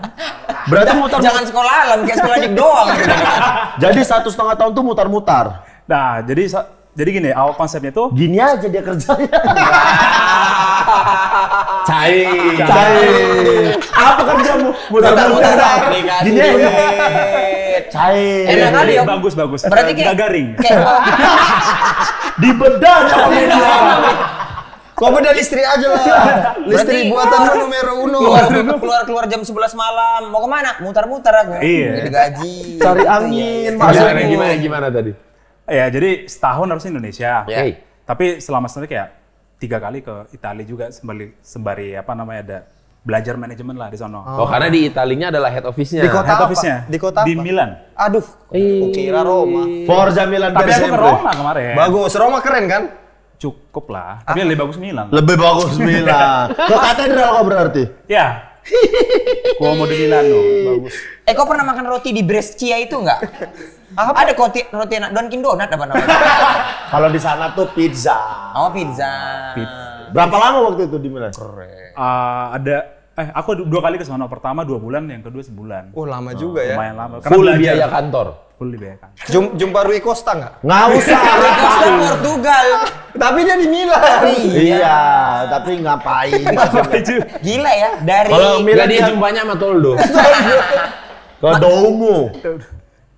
Berarti muter Jangan sekolah alam, kayak sekolah dik doang. jadi satu setengah tahun tuh mutar-mutar. Nah, jadi jadi gini, awal konsepnya tuh. Gini aja dia kerjanya. Cai. Cai. Apa kerjamu? Muter-muter. Gini ya. Cai. Enak eh, kali ya. Bagus bagus. Berarti kayak garing. Di bedah Kau modal listrik aja lah. Listrik buatan lu numero uno. Keluar, keluar keluar jam 11 malam. Mau kemana? Mutar-mutar aku. Iya. Jadi gaji. Cari iya. angin. Gimana, gimana gimana tadi? Ya jadi setahun harusnya Indonesia. Yeah. Iya. Tapi selama setahun kayak tiga kali ke Italia juga sembari sembari apa namanya ada belajar manajemen lah di sana. Oh, oh karena di Italinya adalah head office-nya. Di kota head office-nya. Di kota apa? Di Milan. Aduh, kira Roma. Forza Milan Tapi aku ke Roma kemarin. Bagus, Roma keren kan? Cukup lah. Ah. Tapi ah. lebih bagus Milan. Lebih bagus Milan. ke katedral kok berarti? Ya. mau di Milan Milano, bagus. Eh, kau pernah makan roti di Brescia itu enggak? Apa? Ada roti roti enak Dunkin Donat apa namanya? Kalau di sana tuh pizza. Oh, pizza. pizza. Berapa lama waktu itu di Milan? Keren. Uh, ada eh aku dua kali ke sana. Pertama dua bulan, yang kedua sebulan. Oh, lama juga oh, ya. Lumayan lama. Karena Full biaya kantor. Full biaya kantor. Jum, jumpa Rui Costa nggak? Nggak usah. Rui Costa Portugal. tapi dia di Milan. Iya, iya tapi ngapain? Gila ya dari Kalau Milan dia jumpanya sama Toldo. Ke Domo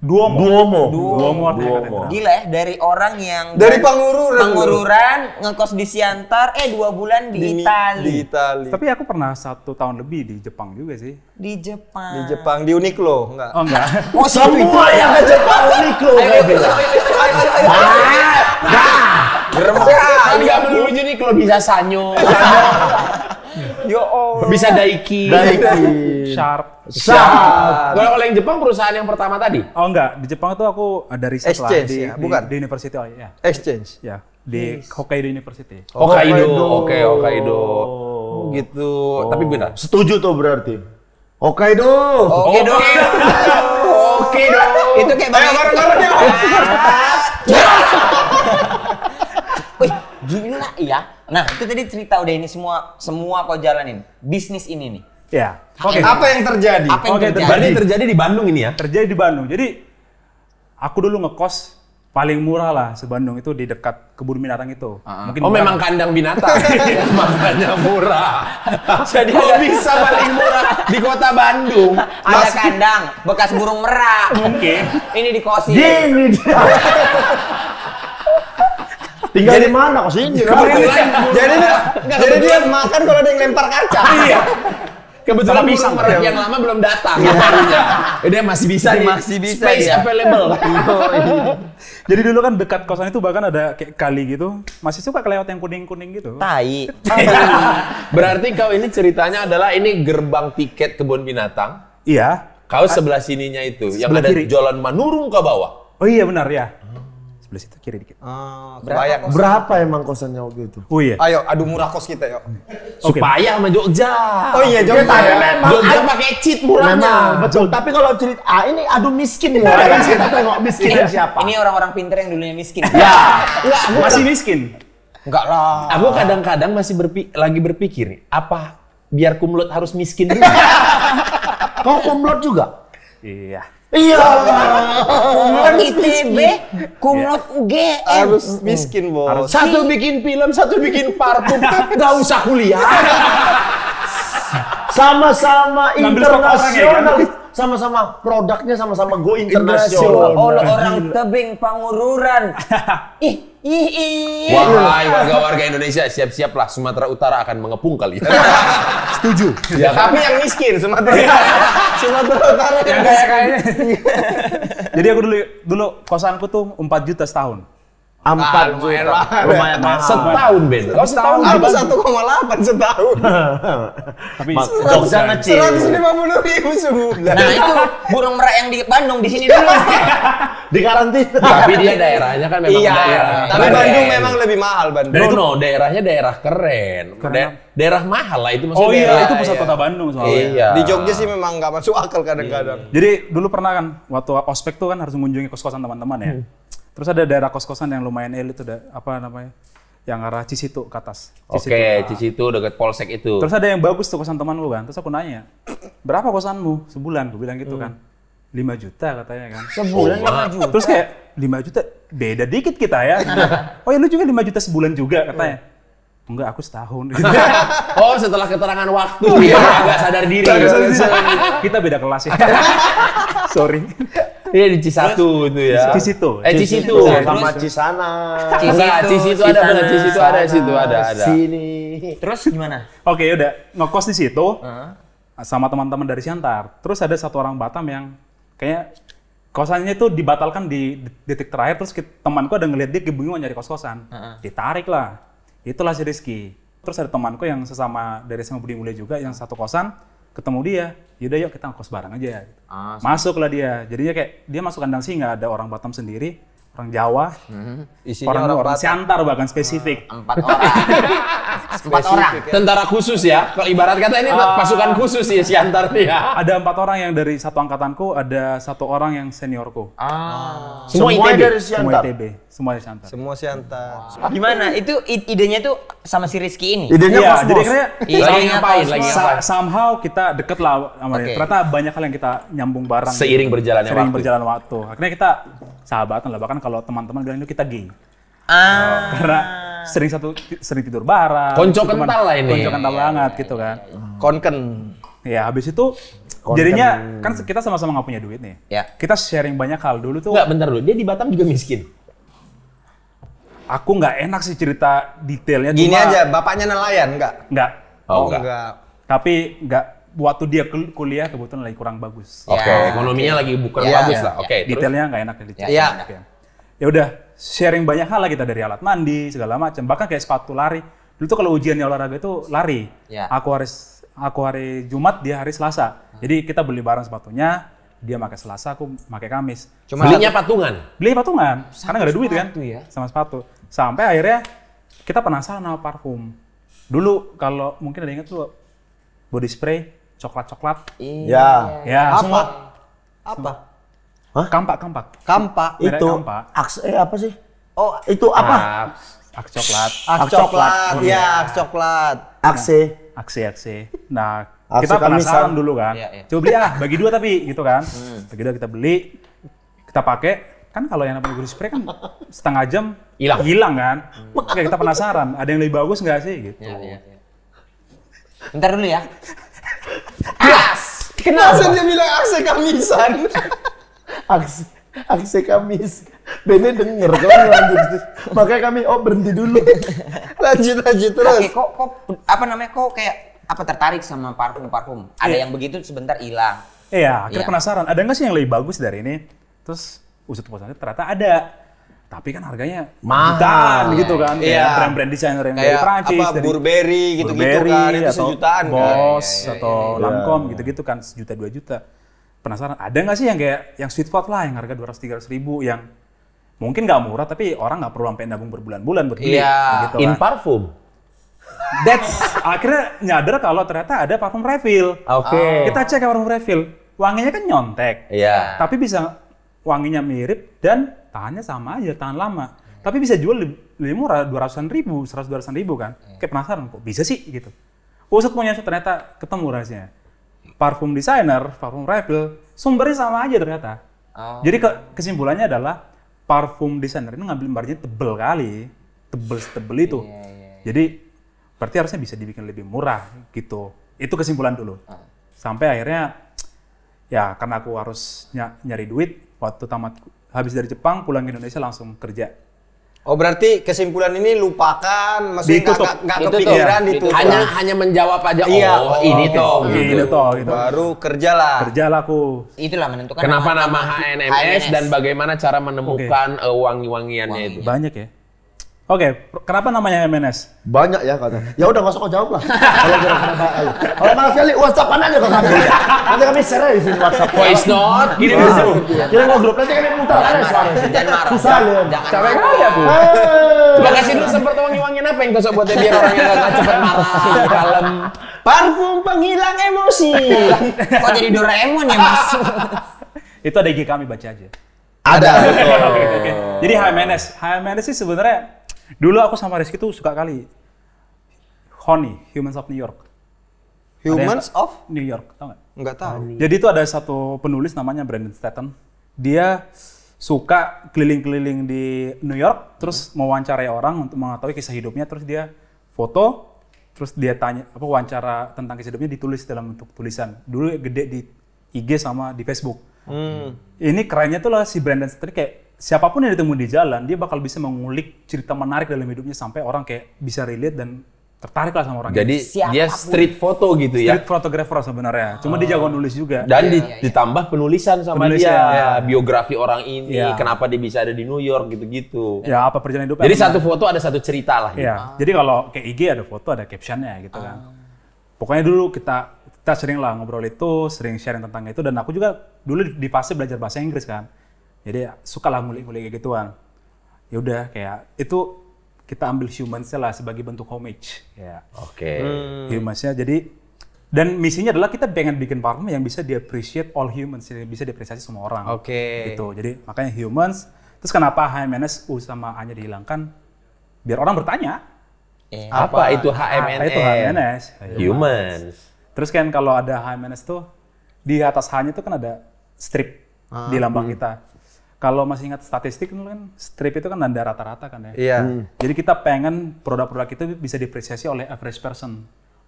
dua Duomo. dua Duomo. Gila ya, dari orang yang dari pengururan pengururan ngekos di Siantar eh dua bulan di, di Itali. Di Itali. Tapi aku pernah satu tahun lebih di Jepang juga sih. Di Jepang. Di Jepang di Uniqlo enggak? Oh enggak. Oh semua ya? yang ke Jepang Uniqlo. Ayo ayo ayo. ayo, ayo, Enggak ayo, ayo, bisa ayo, Sanyo. Yo, oh. Bisa Daiki. Daiki. Sharp. Sharp. Kalau yang Jepang perusahaan yang pertama tadi? Oh enggak, di Jepang tuh aku ada riset Exchange, lah di, ya, bukan. di University oh, ya. Exchange. Ya, di yes. Hokkaido University. Hokkaido. Oke, okay, Hokkaido. Oh, gitu. Oh. Tapi benar. Setuju tuh berarti. Hokkaido. Hokkaido. Hokkaido. Itu kayak bareng-bareng ya gila ya. Nah, itu tadi cerita udah ini semua semua kau jalanin. Bisnis ini nih. Ya. Oke. Okay. Apa yang terjadi? Apa yang okay, terjadi? Berarti terjadi di Bandung ini ya? Terjadi di Bandung. Jadi aku dulu ngekos paling murah lah sebandung itu di dekat kebun binatang itu. Uh-huh. Mungkin oh murah. memang kandang binatang. Makanya murah. Jadi Kok bisa paling murah di kota Bandung? Ada Mas... kandang bekas burung merak. Mungkin. Ini di kosin. Ini. Tinggal jadi, di mana kok sini? Kebetulan. jadi dia, jadi dia makan kalau ada yang lempar kaca. Iya. Kebetulan bisa yang lama belum datang. Iya. masih bisa Masih bisa. Space available. Jadi dulu kan dekat kosan itu bahkan ada kayak kali gitu. Masih suka kelewat yang kuning-kuning gitu. Tai. Berarti kau ini ceritanya adalah ini gerbang tiket kebun binatang. Iya. Kau sebelah sininya itu sebelah yang ada kiri. jualan manurung ke bawah. Oh iya benar ya. Hmm sebelah situ kiri dikit. Ah, berapa, kosan? berapa emang kosannya waktu itu? Oh iya. Ayo adu murah kos kita yuk. Okay. Supaya sama Jogja. Oh iya Jogja. Kita, ya, memang Jogja pakai cheat murahnya. Memang. Betul. Tapi kalau cerita ah, ini adu miskin ya. kita tengok miskin ini, siapa. Ini orang-orang pinter yang dulunya miskin. ya. Enggak, masih miskin. Enggak lah. Aku kadang-kadang masih berpi lagi berpikir apa biar kumlot harus miskin dulu? Kau kumlot juga? Iya. Iya. Kan ITB, kumlot UGM. Iya. Harus miskin, Bos. Satu bikin film, satu bikin parfum. nggak usah kuliah. Sama-sama internasional. Ya, kan? Sama-sama produknya sama-sama go internasional. Orang tebing pangururan. Ih, Ih, Wahai warga-warga Indonesia, siap-siaplah Sumatera Utara akan mengepung kalian. Setuju. Ya, tapi kan? yang miskin Sumatera. Iya. Sumatera Utara yang kaya kaya Jadi aku dulu dulu kosanku tuh 4 juta setahun empat ah, juta. Mahal. Lumayan mahal. Setahun, Ben. Kalau setahun apa satu koma delapan setahun? Tapi Jogja kecil. Seratus lima puluh ribu sebulan. Nah itu burung merak yang di Bandung di sini dulu. di karantina. Tapi dia daerahnya kan memang iya, daerah. Tapi keren. Bandung memang lebih mahal Bandung. Dan itu no, daerahnya daerah keren. Karena... daerah mahal lah itu maksudnya. Oh iya, daerah, iya, itu pusat iya. kota Bandung soalnya. Iya. Di Jogja sih iya. memang nggak masuk akal kadang-kadang. Jadi dulu pernah kan waktu ospek tuh kan harus mengunjungi kos-kosan teman-teman ya. Hmm. Terus ada daerah kos-kosan yang lumayan elit ada apa namanya? Yang arah Cisitu ke atas. Cisitu, Oke, okay, nah. Cisitu dekat polsek itu. Terus ada yang bagus tuh kosan teman lu kan. Terus aku nanya, "Berapa kosanmu sebulan?" Gue bilang gitu hmm. kan. 5 juta katanya kan. Sebulan oh, 5 juta. Terus kayak 5 juta beda dikit kita ya. oh ya lu juga 5 juta sebulan juga katanya. Enggak, aku setahun. Gitu. oh, setelah keterangan waktu ya, agak sadar diri. Kita beda kelas ya. Sorry. Iya di Cisatu itu ya. Cisitu. Eh Cisitu. situ, Sama Cisana. Cisitu. Cisitu ada benar Cisitu ada situ ada ada. Sini. Terus gimana? Oke, udah ngekos di situ. Uh. Sama teman-teman dari Siantar. Terus ada satu orang Batam yang kayak kosannya itu dibatalkan di detik terakhir terus temanku ada ngeliat dia kebingungan nyari kos-kosan. Uh -huh. Ditarik lah. Itulah si Rizky. Terus ada temanku yang sesama dari sama Budi Mulia juga yang satu kosan ketemu dia, yaudah yuk kita ngekos bareng aja. Ah, Masuklah dia, jadinya kayak dia masuk kandang singa, ada orang Batam sendiri, orang Jawa, hmm. Isinya orang, orang, orang Siantar bahkan spesifik. Hmm, empat orang. empat orang. Ya. Tentara khusus ya. Kalau ibarat kata ini uh, pasukan khusus ya Siantar nih. Ya. Ada empat orang yang dari satu angkatanku, ada satu orang yang seniorku. Ah. Semua, Semua ITB. dari Siantar. Semua ITB. Semua dari Siantar. Semua Siantar. Wow. Gimana? Itu idenya tuh sama si Rizky ini. Idenya iya, kosmos. Jadi kayaknya iya, lagi ngapain? Lagi ngapain? Somehow kita deket lah sama okay. dia. Ternyata banyak hal yang kita nyambung bareng. Seiring gitu. berjalannya Seiring waktu. berjalan waktu. Akhirnya kita sahabatan lah. Bahkan kalau teman-teman bilang itu kita gay. Ah. Karena sering satu sering tidur bareng. Konco kental lah ini. Konco kental iya, banget iya, gitu iya, kan. Konken. Ya habis itu Konken. jadinya kan kita sama-sama nggak punya duit nih. Ya. Kita sharing banyak hal dulu tuh. Enggak, bentar dulu. Dia di Batam juga miskin. Aku nggak enak sih cerita detailnya. Gini cuma, aja, bapaknya nelayan nggak? Nggak. Oh, oh enggak. enggak. Tapi nggak waktu dia kuliah kebetulan lagi kurang bagus. Ya, oke, okay. Ya. ekonominya lagi bukan ya, bagus ya, lah. Ya. Oke, okay, detailnya nggak enak ya. Iya ya udah sharing banyak hal lah kita dari alat mandi segala macam bahkan kayak sepatu lari dulu tuh kalau ujiannya olahraga itu lari yeah. aku hari aku hari Jumat dia hari Selasa hmm. jadi kita beli barang sepatunya dia pakai Selasa aku pakai Kamis cuma belinya patungan beli patungan sama karena nggak ada duit kan ya. sama sepatu sampai akhirnya kita penasaran sama parfum dulu kalau mungkin ada ingat tuh body spray coklat coklat iya ya, ya apa semua, apa Hah? Kampak, kampak. Kampak itu kampak. aks eh, apa sih? Oh, itu apa? Aks, aks coklat. Aks, aks coklat. Iya, aks coklat. Aksi. Aksi, aksi. Nah, aks kita penasaran dulu kan. Ya, ya. Coba beli ah, bagi dua tapi gitu kan. Hmm. Bagi dua kita beli, kita pakai kan kalau yang namanya gurih spray kan setengah jam hilang hilang kan hmm. Oke, kita penasaran ada yang lebih bagus nggak sih gitu ya, ya, ya. bentar dulu ya as kenapa dia bilang as kamisan aksi aksi kami Bene denger kalau lanjut. Makanya kami oh berhenti dulu. lanjut lanjut terus. kok kok apa namanya kok kayak apa tertarik sama parfum-parfum? Ada yeah. yang begitu sebentar hilang. Iya, iya. akhirnya yeah. penasaran. Ada nggak sih yang lebih bagus dari ini? Terus usut usutnya ternyata ada. Tapi kan harganya mahal gitu kan. Iya. brand-brand desainer yang dari Prancis, dari Burberry gitu-gitu kan. Itu sejutaan kan. Bos iya, iya, atau Lancome gitu-gitu kan sejuta dua juta penasaran ada nggak sih yang kayak yang sweet spot lah yang harga dua ratus tiga ratus ribu yang mungkin nggak murah tapi orang nggak perlu sampai nabung berbulan-bulan buat beli yeah. gitu in parfum That. akhirnya nyadar kalau ternyata ada parfum refill. Oke. Okay. Oh. Kita cek parfum refill. Wanginya kan nyontek. Iya. Yeah. Tapi bisa wanginya mirip dan tahannya sama aja, tahan lama. Tapi bisa jual lebih murah, dua ratusan ribu, seratus dua ratusan ribu kan. Hmm. Kayak penasaran kok bisa sih gitu. Usut punya ternyata ketemu rasanya parfum designer, parfum refill, sumbernya sama aja ternyata. Oh. Jadi ke kesimpulannya adalah parfum designer ini ngambil margin tebel kali, tebel tebel itu. Yeah, yeah, yeah. Jadi berarti harusnya bisa dibikin lebih murah gitu. Itu kesimpulan dulu. Oh. Sampai akhirnya ya karena aku harus ny nyari duit waktu tamat habis dari Jepang pulang ke Indonesia langsung kerja Oh berarti kesimpulan ini lupakan, maksudnya ditutup. Gak, gak ditutup. kepikiran ya. ditutup. ditutup. Hanya iya. hanya menjawab aja. Iya, oh, oh ini toh, gitu. ini gitu. toh, gitu. Gitu, gitu. Baru kerjalah. Kerjalah aku. Itulah menentukan. Kenapa nama, nama HNMS, HNMS dan bagaimana cara menemukan okay. Eh, wangi-wangiannya Wangi. itu? Banyak ya. Oke, okay, kenapa namanya MNS? Banyak ya katanya. Ya udah nggak usah kau jawab lah. Kalau kira-kira Kalau Mas Feli WhatsApp aja kalau kami. Nanti kami share di sini WhatsApp. Voice note. Gini di Kita mau grup nanti kami mutar aja suara. Jangan marah. Susah lu. Ya. Capek kali ya, Bu. Coba kasih dulu sempat wangi-wangian apa yang cocok buat dia ya, biar orangnya nggak cepat marah, kalem. Parfum penghilang emosi. Kok jadi Doraemon ya, Mas? Itu ada IG kami baca aja. Ada. Jadi HMNS, HMNS sih sebenarnya Dulu aku sama Rizky tuh suka kali Honey, Humans of New York. Humans yang, of New York, tau gak? Enggak tahu. Honey. Jadi itu ada satu penulis namanya Brandon Statham. Dia suka keliling-keliling di New York, terus hmm. mewawancarai orang untuk mengetahui kisah hidupnya, terus dia foto, terus dia tanya apa wawancara tentang kisah hidupnya ditulis dalam bentuk tulisan. Dulu gede di IG sama di Facebook. Hmm. Ini kerennya tuh lah si Brandon Staten kayak siapapun yang ditemui di jalan, dia bakal bisa mengulik cerita menarik dalam hidupnya sampai orang kayak bisa relate dan tertarik lah sama orang Jadi ini. dia street foto gitu street ya? Street photographer sebenarnya. Cuma oh. dia jago nulis juga. Dan ya, di, ya, ya. ditambah penulisan sama penulis, dia. Ya. Biografi orang ini, ya. kenapa dia bisa ada di New York gitu-gitu. Ya apa perjalanan hidupnya. Jadi satu foto ada satu cerita lah. Gitu. Ya. Jadi kalau kayak IG ada foto ada captionnya gitu kan. ah. kan. Pokoknya dulu kita kita sering lah ngobrol itu, sering sharing tentang itu. Dan aku juga dulu di fase belajar bahasa Inggris kan jadi ya, suka lah mulai-mulai kayak gituan ya udah kayak itu kita ambil humansnya lah sebagai bentuk homage ya oke okay. hmm. humansnya jadi dan misinya adalah kita pengen bikin parfum yang bisa di all humans, yang bisa diapresiasi semua orang. Oke. Okay. Gitu. Jadi makanya humans. Terus kenapa HMNS U sama A-nya dihilangkan? Biar orang bertanya. Eh, apa, apa itu HMNS? Apa itu HMNS? Humans. humans. Terus kan kalau ada HMNS tuh di atas H-nya tuh kan ada strip ah, di lambang hmm. kita kalau masih ingat statistik kan strip itu kan nanda rata-rata kan ya. Iya. Hmm. Jadi kita pengen produk-produk itu bisa diapresiasi oleh average person.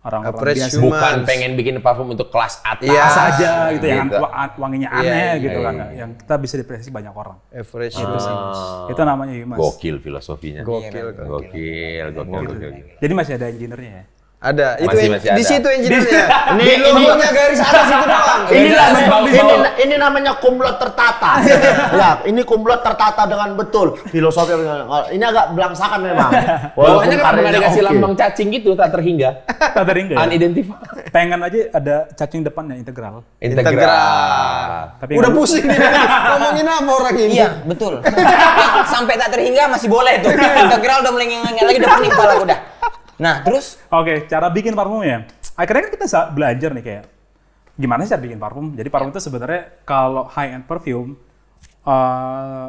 Orang-orang biasa. Bukan pengen bikin parfum untuk kelas atas iya, saja gitu, ya, gitu. yang wanginya iya, aneh yeah, gitu yeah, kan. Yeah. Iya. Yang kita bisa diapresiasi banyak orang. Average itu sih. Ah. Itu namanya mas. Gokil filosofinya. Gokil. Gokil. Gokil. gokil, gokil. Gitu. gokil. Jadi masih ada engineer-nya ya. Ada. Masih, itu masih di ada. situ engineer-nya. ini ini garis atas itu doang. Inilah ini, ini namanya kumlot tertata. Iya. ya, ini kumlot tertata dengan betul. Filosofi ini agak belangsakan memang. Bawahnya kan pernah dikasih okay. lambang cacing gitu tak terhingga. tak terhingga. Ya. Unidentified. Pengen aja ada cacing depannya integral. Integral. integral. Tapi udah pusing nih. Ngomongin apa orang ini? Iya, betul. Sampai tak terhingga masih boleh tuh. Iya. Integral udah melengeng lagi depan nih udah. udah. Nah, terus? Oke, okay, cara bikin parfumnya. Akhirnya kan kita belajar nih kayak gimana sih cara bikin parfum. Jadi parfum iya. itu sebenarnya kalau high end perfume, uh,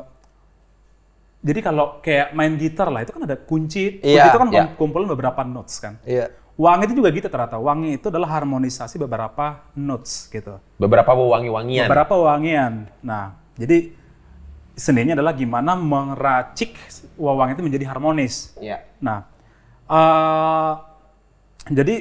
jadi kalau kayak main gitar lah itu kan ada kunci, kunci iya, itu kan yeah. kumpulan beberapa notes kan. Iya. Yeah. Wangi itu juga gitu ternyata. Wangi itu adalah harmonisasi beberapa notes gitu. Beberapa wangi-wangian. Beberapa wangian. Nah, jadi seninya adalah gimana meracik wangi itu menjadi harmonis. Iya. Nah, Eh, jadi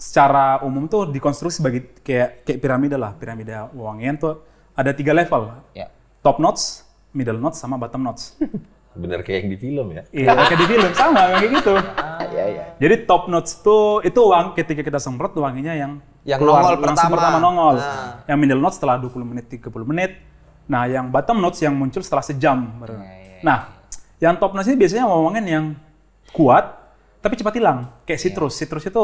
secara umum tuh dikonstruksi sebagai kayak kayak piramida lah piramida uangnya tuh ada tiga level. Yeah. Top notes, middle notes, sama bottom notes. Bener kayak yang di film ya? Iya kayak di film sama kayak gitu. Ah, ya iya. Jadi top notes tuh itu uang ketika kita semprot wanginya yang yang keluar, nongol langsung pertama, nongol. Nah. Yang middle notes setelah 20 menit 30 menit. Nah, yang bottom notes yang muncul setelah sejam. Iya, iya, nah, iya. yang top notes ini biasanya ngomongin yang kuat, tapi cepat hilang kayak citrus iya. yeah. citrus itu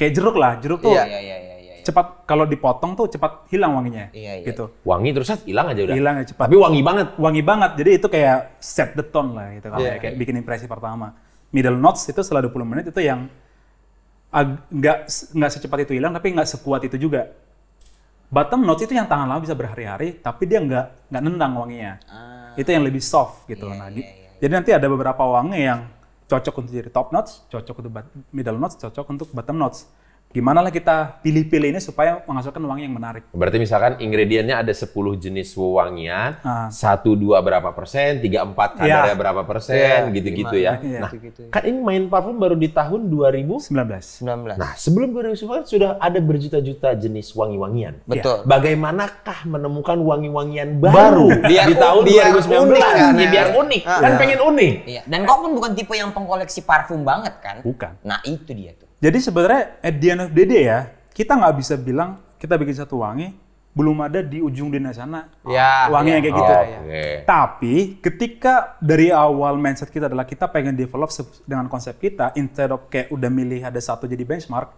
kayak jeruk lah jeruk tuh yeah, yeah, yeah, yeah, yeah. cepat kalau dipotong tuh cepat hilang wanginya yeah, yeah. gitu wangi terus hilang aja udah hilang ya, cepat tapi wangi banget wangi banget jadi itu kayak set the tone lah gitu kan, yeah, kayak, kayak bikin impresi pertama middle notes itu setelah 20 menit itu yang nggak nggak secepat itu hilang tapi nggak sekuat itu juga bottom notes itu yang tahan lama bisa berhari-hari tapi dia nggak nggak nendang wanginya ah, itu yang lebih soft gitu yeah, nah yeah, yeah. Iya. jadi nanti ada beberapa wangi yang cocok untuk jadi top notes, cocok untuk middle notes, cocok untuk bottom notes gimana lah kita pilih-pilih ini supaya menghasilkan wangi yang menarik. Berarti misalkan ingredientnya ada 10 jenis wewangian, ah. satu dua berapa persen, tiga empat iya. kadarnya yeah. berapa persen, iya, gitu-gitu yeah. ya. Yeah. Nah, gitu, kan ini main parfum baru di tahun 2019. 19. Nah, sebelum 2019 sudah ada berjuta-juta jenis wangi-wangian. Iya. Betul. Bagaimanakah menemukan wangi-wangian baru, baru di tahun biar 2019? Unik, kan? Ya, biar unik. Ah. Kan pengen unik. Dan kau pun bukan tipe yang pengkoleksi parfum banget kan? Bukan. Nah, itu dia tuh. Jadi sebenarnya at the end of the day ya, kita nggak bisa bilang kita bikin satu wangi belum ada di ujung dina sana ya, wanginya ya, kayak gitu. Ya, ya. Tapi ketika dari awal mindset kita adalah kita pengen develop dengan konsep kita, instead of kayak udah milih ada satu jadi benchmark,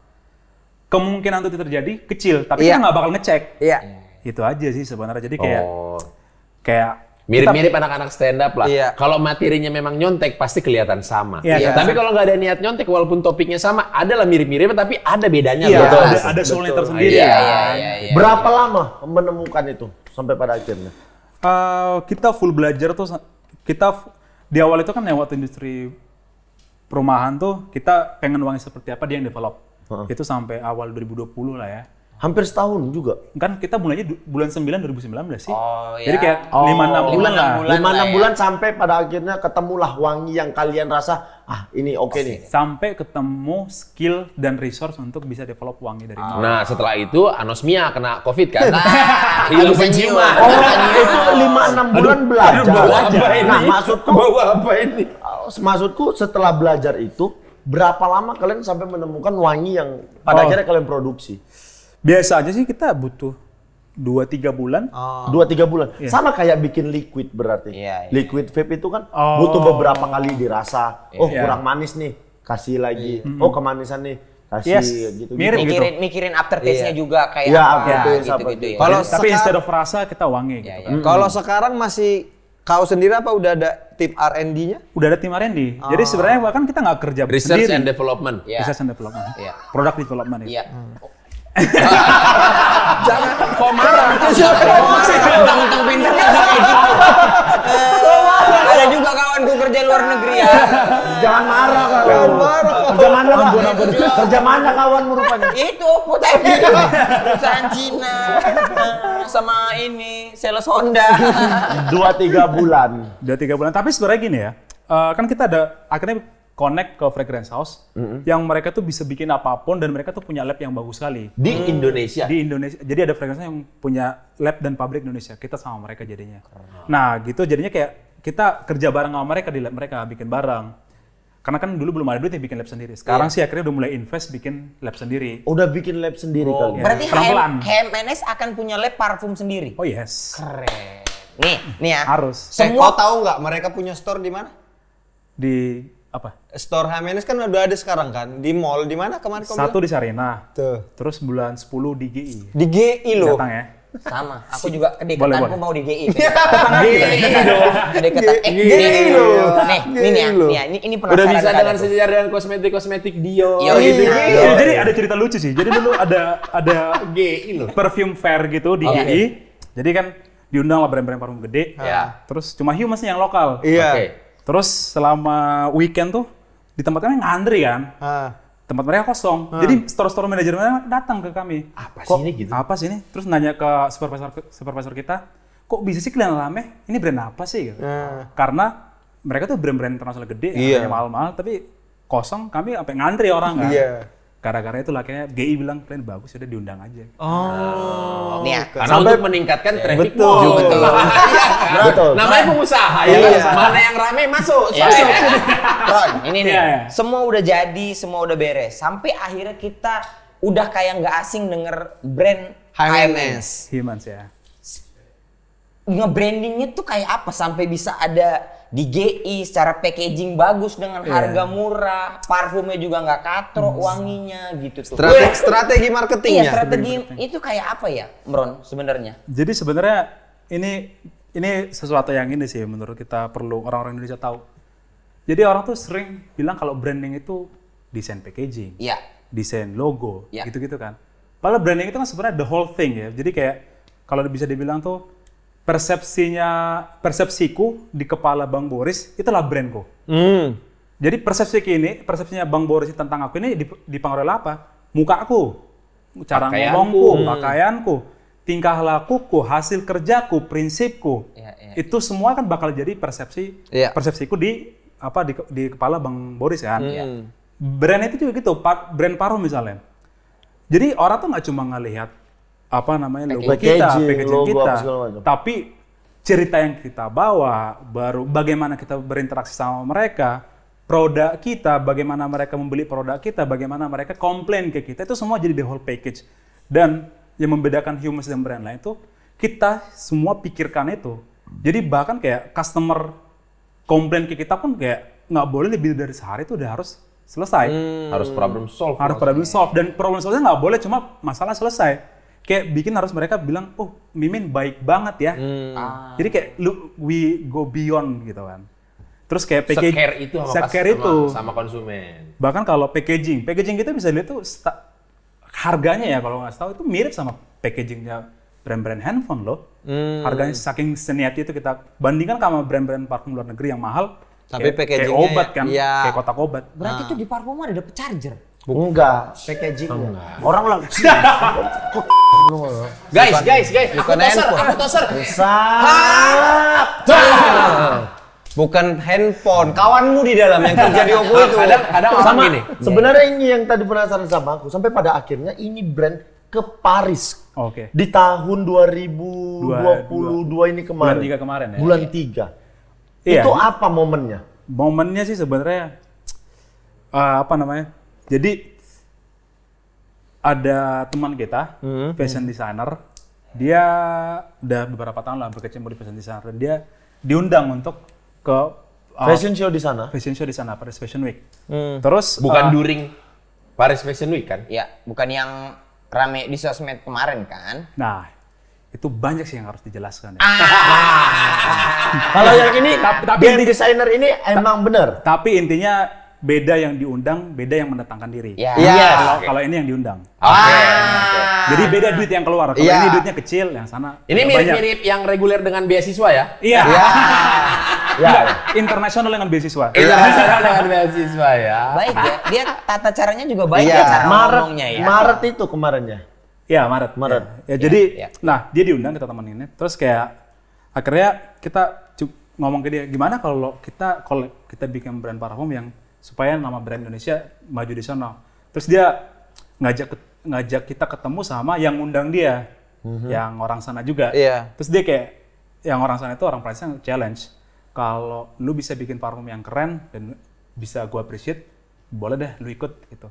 kemungkinan itu terjadi kecil. Tapi ya. kita iya. nggak bakal ngecek. Iya. Itu aja sih sebenarnya. Jadi kayak oh. kayak Mirip-mirip ya. anak-anak stand up lah. Iya. Kalau materinya memang nyontek pasti kelihatan sama. Iya, iya. Tapi kalau nggak ada niat nyontek walaupun topiknya sama, adalah mirip-mirip tapi ada bedanya. Iya, betul. Ada, ada soalnya tersendiri. Iya, iya, iya, iya, iya, Berapa iya. lama menemukan itu sampai pada akhirnya? Uh, kita full belajar tuh kita di awal itu kan lewat industri perumahan tuh kita pengen uangnya seperti apa dia yang develop. Uh -huh. Itu sampai awal 2020 lah ya. Hampir setahun juga. Kan kita mulainya bulan 9 2019 sih. Oh, ya. Jadi kayak oh, 5 6 bulan 5, lah. 5 6 bulan, 5, 6 ya. bulan ya. sampai pada akhirnya ketemulah wangi yang kalian rasa ah ini oke okay nih. Sampai ketemu skill dan resource untuk bisa develop wangi dari ah. nol. Nah, setelah itu anosmia kena covid kan. Nah, hilang jiwa. Oh, itu 5 6 bulan aduh, belajar. Aduh, bawa apa nah, ini? Nah, maksudku bawa apa ini? Ah, maksudku setelah belajar itu berapa lama kalian sampai menemukan wangi yang pada oh. akhirnya kalian produksi? biasa aja sih kita butuh dua tiga bulan oh. dua tiga bulan yeah. sama kayak bikin liquid berarti yeah, yeah. Iya. liquid vape itu kan oh. butuh beberapa kali dirasa yeah. oh iya. kurang manis nih kasih lagi yeah. oh kemanisan nih kasih yes. gitu, Mirip gitu mikirin mikirin taste nya yeah. juga kayak yeah, apa yeah, gitu gitu, gitu ya. kalau tapi instead of rasa kita wangi yeah, gitu yeah. Kan. Mm. kalau sekarang masih kau sendiri apa udah ada tim R&D-nya? Udah ada tim R&D. Oh. Jadi sebenarnya bahkan kita nggak kerja Research sendiri. Iya. Research and development. Yeah. Research and development. Yeah. Product development. Iya. Yeah. Hmm. Jangan kok marah. Siapa yang mau sih? Tentang kayak gitu. Ada juga kawan gue kerja luar negeri ya. Jangan marah kawan. Jangan marah. Kerja mana kawan? Kerja mana kawan rupanya? Itu putih. Perusahaan Cina sama ini sales Honda. Dua tiga bulan. Dua tiga bulan. Tapi sebenarnya gini ya. Uh, kan kita ada akhirnya connect ke Fragrance House mm-hmm. yang mereka tuh bisa bikin apapun dan mereka tuh punya lab yang bagus sekali. Di hmm. Indonesia. Di Indonesia. Jadi ada Fragrance yang punya lab dan pabrik Indonesia. Kita sama mereka jadinya. Keren. Nah, gitu jadinya kayak kita kerja bareng sama mereka di lab mereka bikin barang. Karena kan dulu belum ada duit yang bikin lab sendiri. Sekarang yeah. sih akhirnya udah mulai invest bikin lab sendiri. Udah bikin lab sendiri oh. kali. Ya. Berarti HM, HMNS akan punya lab parfum sendiri. Oh yes. Keren. Nih, nih ya. Harus. Eh, Semua tahu nggak mereka punya store di mana? Di apa? Store Hermes kan udah ada sekarang kan di mall di mana kemarin Satu di Sarina. Tuh. Terus bulan 10 di GI. Di GI lo, Datang ya. Sama, aku juga kedekatan aku mau di GI. GI dong. GI lo, Nih, ini ya, ini ini pernah. Udah bisa dengan sejarah dengan kosmetik-kosmetik Dior gitu. Iya, iya, iya. Jadi ada cerita lucu sih. Jadi dulu ada ada GI lo, Perfume fair gitu di GI. Jadi kan diundang lah brand-brand parfum gede. Ya. Terus cuma Hiu masih yang lokal. Iya. Terus selama weekend tuh di tempat kami ngantri kan. Ah. Tempat mereka kosong. Ah. Jadi store-store manajer mereka datang ke kami. Apa sih ini gitu? Apa sih ini? Terus nanya ke supervisor supervisor kita, kok bisa sih kalian lame? Ini brand apa sih? Gitu. Ah. Karena mereka tuh brand-brand internasional gede, iya. mahal-mahal, tapi kosong kami sampai ngantri orang kan. Iya gara-gara itu lah GI bilang kalian bagus ya, udah diundang aja. Oh. Nih, ya. Karena Sampai untuk meningkatkan traffic betul. Wow. Betul. Iya. betul. Namanya pengusaha ya. Iya. Mana yang rame masuk. Ya, Masuk. Ron, ini nih. ya. Semua udah jadi, semua udah beres. Sampai akhirnya kita udah kayak nggak asing denger brand HMS. Humans ya. Nge-brandingnya tuh kayak apa sampai bisa ada di GI secara packaging bagus dengan iya. harga murah, parfumnya juga nggak katro, hmm. wanginya gitu tuh. Strategi, strategi marketingnya. Iya, strategi itu kayak apa ya, Mron sebenarnya? Jadi sebenarnya ini ini sesuatu yang ini sih menurut kita perlu orang-orang Indonesia tahu. Jadi orang tuh sering bilang kalau branding itu desain packaging, yeah. desain logo, iya. gitu-gitu kan. Padahal branding itu kan sebenarnya the whole thing ya. Jadi kayak kalau bisa dibilang tuh persepsinya persepsiku di kepala Bang Boris itulah brandku. Hmm. Jadi persepsi ini, persepsinya Bang Boris tentang aku ini dipengaruhi apa? Muka aku, cara pakaianku. ngomongku, hmm. pakaianku, tingkah lakuku, hasil kerjaku, prinsipku. Ya, ya, itu semua kan bakal jadi persepsi ya. persepsiku di apa di, di kepala Bang Boris kan. Hmm. Ya. Brand itu juga gitu, brand paruh misalnya. Jadi orang tuh nggak cuma ngelihat apa namanya logo packaging, kita, packaging logo kita. Tapi cerita yang kita bawa, baru bagaimana kita berinteraksi sama mereka, produk kita, bagaimana mereka membeli produk kita, bagaimana mereka komplain ke kita, itu semua jadi the whole package. Dan yang membedakan humans dan brand lain itu kita semua pikirkan itu. Jadi bahkan kayak customer komplain ke kita pun kayak nggak boleh lebih dari sehari itu udah harus selesai. Hmm. Harus problem solve. Harus problem solve dan problem solve nggak boleh cuma masalah selesai kayak bikin harus mereka bilang, oh Mimin baik banget ya. Hmm. Ah. Jadi kayak look, we go beyond gitu kan. Terus kayak packaging, secare itu sama, sama, itu. sama konsumen. Bahkan kalau packaging, packaging kita bisa lihat tuh harganya ya kalau nggak tahu itu mirip sama packagingnya brand-brand handphone loh. Hmm. Harganya saking seniati itu kita bandingkan sama brand-brand parfum luar negeri yang mahal. Tapi kayak, kayak obat ya, kan, ya. kayak kotak obat. Berarti nah. tuh di parfum ada dapet charger bunga Enggak, packagingnya. Orang lah. guys, guys, guys, bukan aku toser, aku toser. Bukan handphone, kawanmu di dalam yang kerja di Oppo itu. ada orang sama gini. Sebenarnya ini yang tadi penasaran sama aku, sampai pada akhirnya ini brand ke Paris. Oke. Okay. Di tahun 2022 dua, ini kemarin. Bulan tiga kemarin ya. Bulan tiga Iya. Itu apa momennya? Momennya sih sebenarnya uh, apa namanya? Jadi ada teman kita, hmm. fashion designer, dia udah beberapa tahun lah berkecimpung di fashion designer. Dia diundang untuk ke uh, fashion show di sana. Fashion show di sana Paris Fashion Week. Hmm. Terus bukan uh, during Paris Fashion Week kan? Iya, bukan yang rame di sosmed kemarin kan? Nah, itu banyak sih yang harus dijelaskan. Ya. Ah. Kalau yang ini, tapi, tapi, di desainer ini emang bener. benar. Tapi intinya beda yang diundang, beda yang mendatangkan diri. Ya. Iya. Yeah. Yes. Kalau kalau ini yang diundang. Oke. Okay. Okay. Jadi beda duit yang keluar. Kalau yeah. ini duitnya kecil, yang sana Ini mirip-mirip yang reguler dengan beasiswa ya? Iya. Yeah. yeah. Iya. internasional dengan beasiswa. Iya. Internasional dengan beasiswa ya. Baik ya. Dia tata caranya juga baik ya, ya cara Maret, ngomongnya ya. Maret itu kemarin ya. Iya, Maret. Maret. Ya, ya, ya jadi ya. nah, dia diundang kita ini. Terus kayak akhirnya kita ngomong ke dia gimana kalau kita kalau kita bikin brand parfum yang supaya nama brand Indonesia maju di sana. Terus dia ngajak ngajak kita ketemu sama yang undang dia, mm-hmm. yang orang sana juga. Yeah. Terus dia kayak yang orang sana itu orang Prancis yang challenge. Kalau lu bisa bikin parfum yang keren dan bisa gua appreciate, boleh deh lu ikut gitu.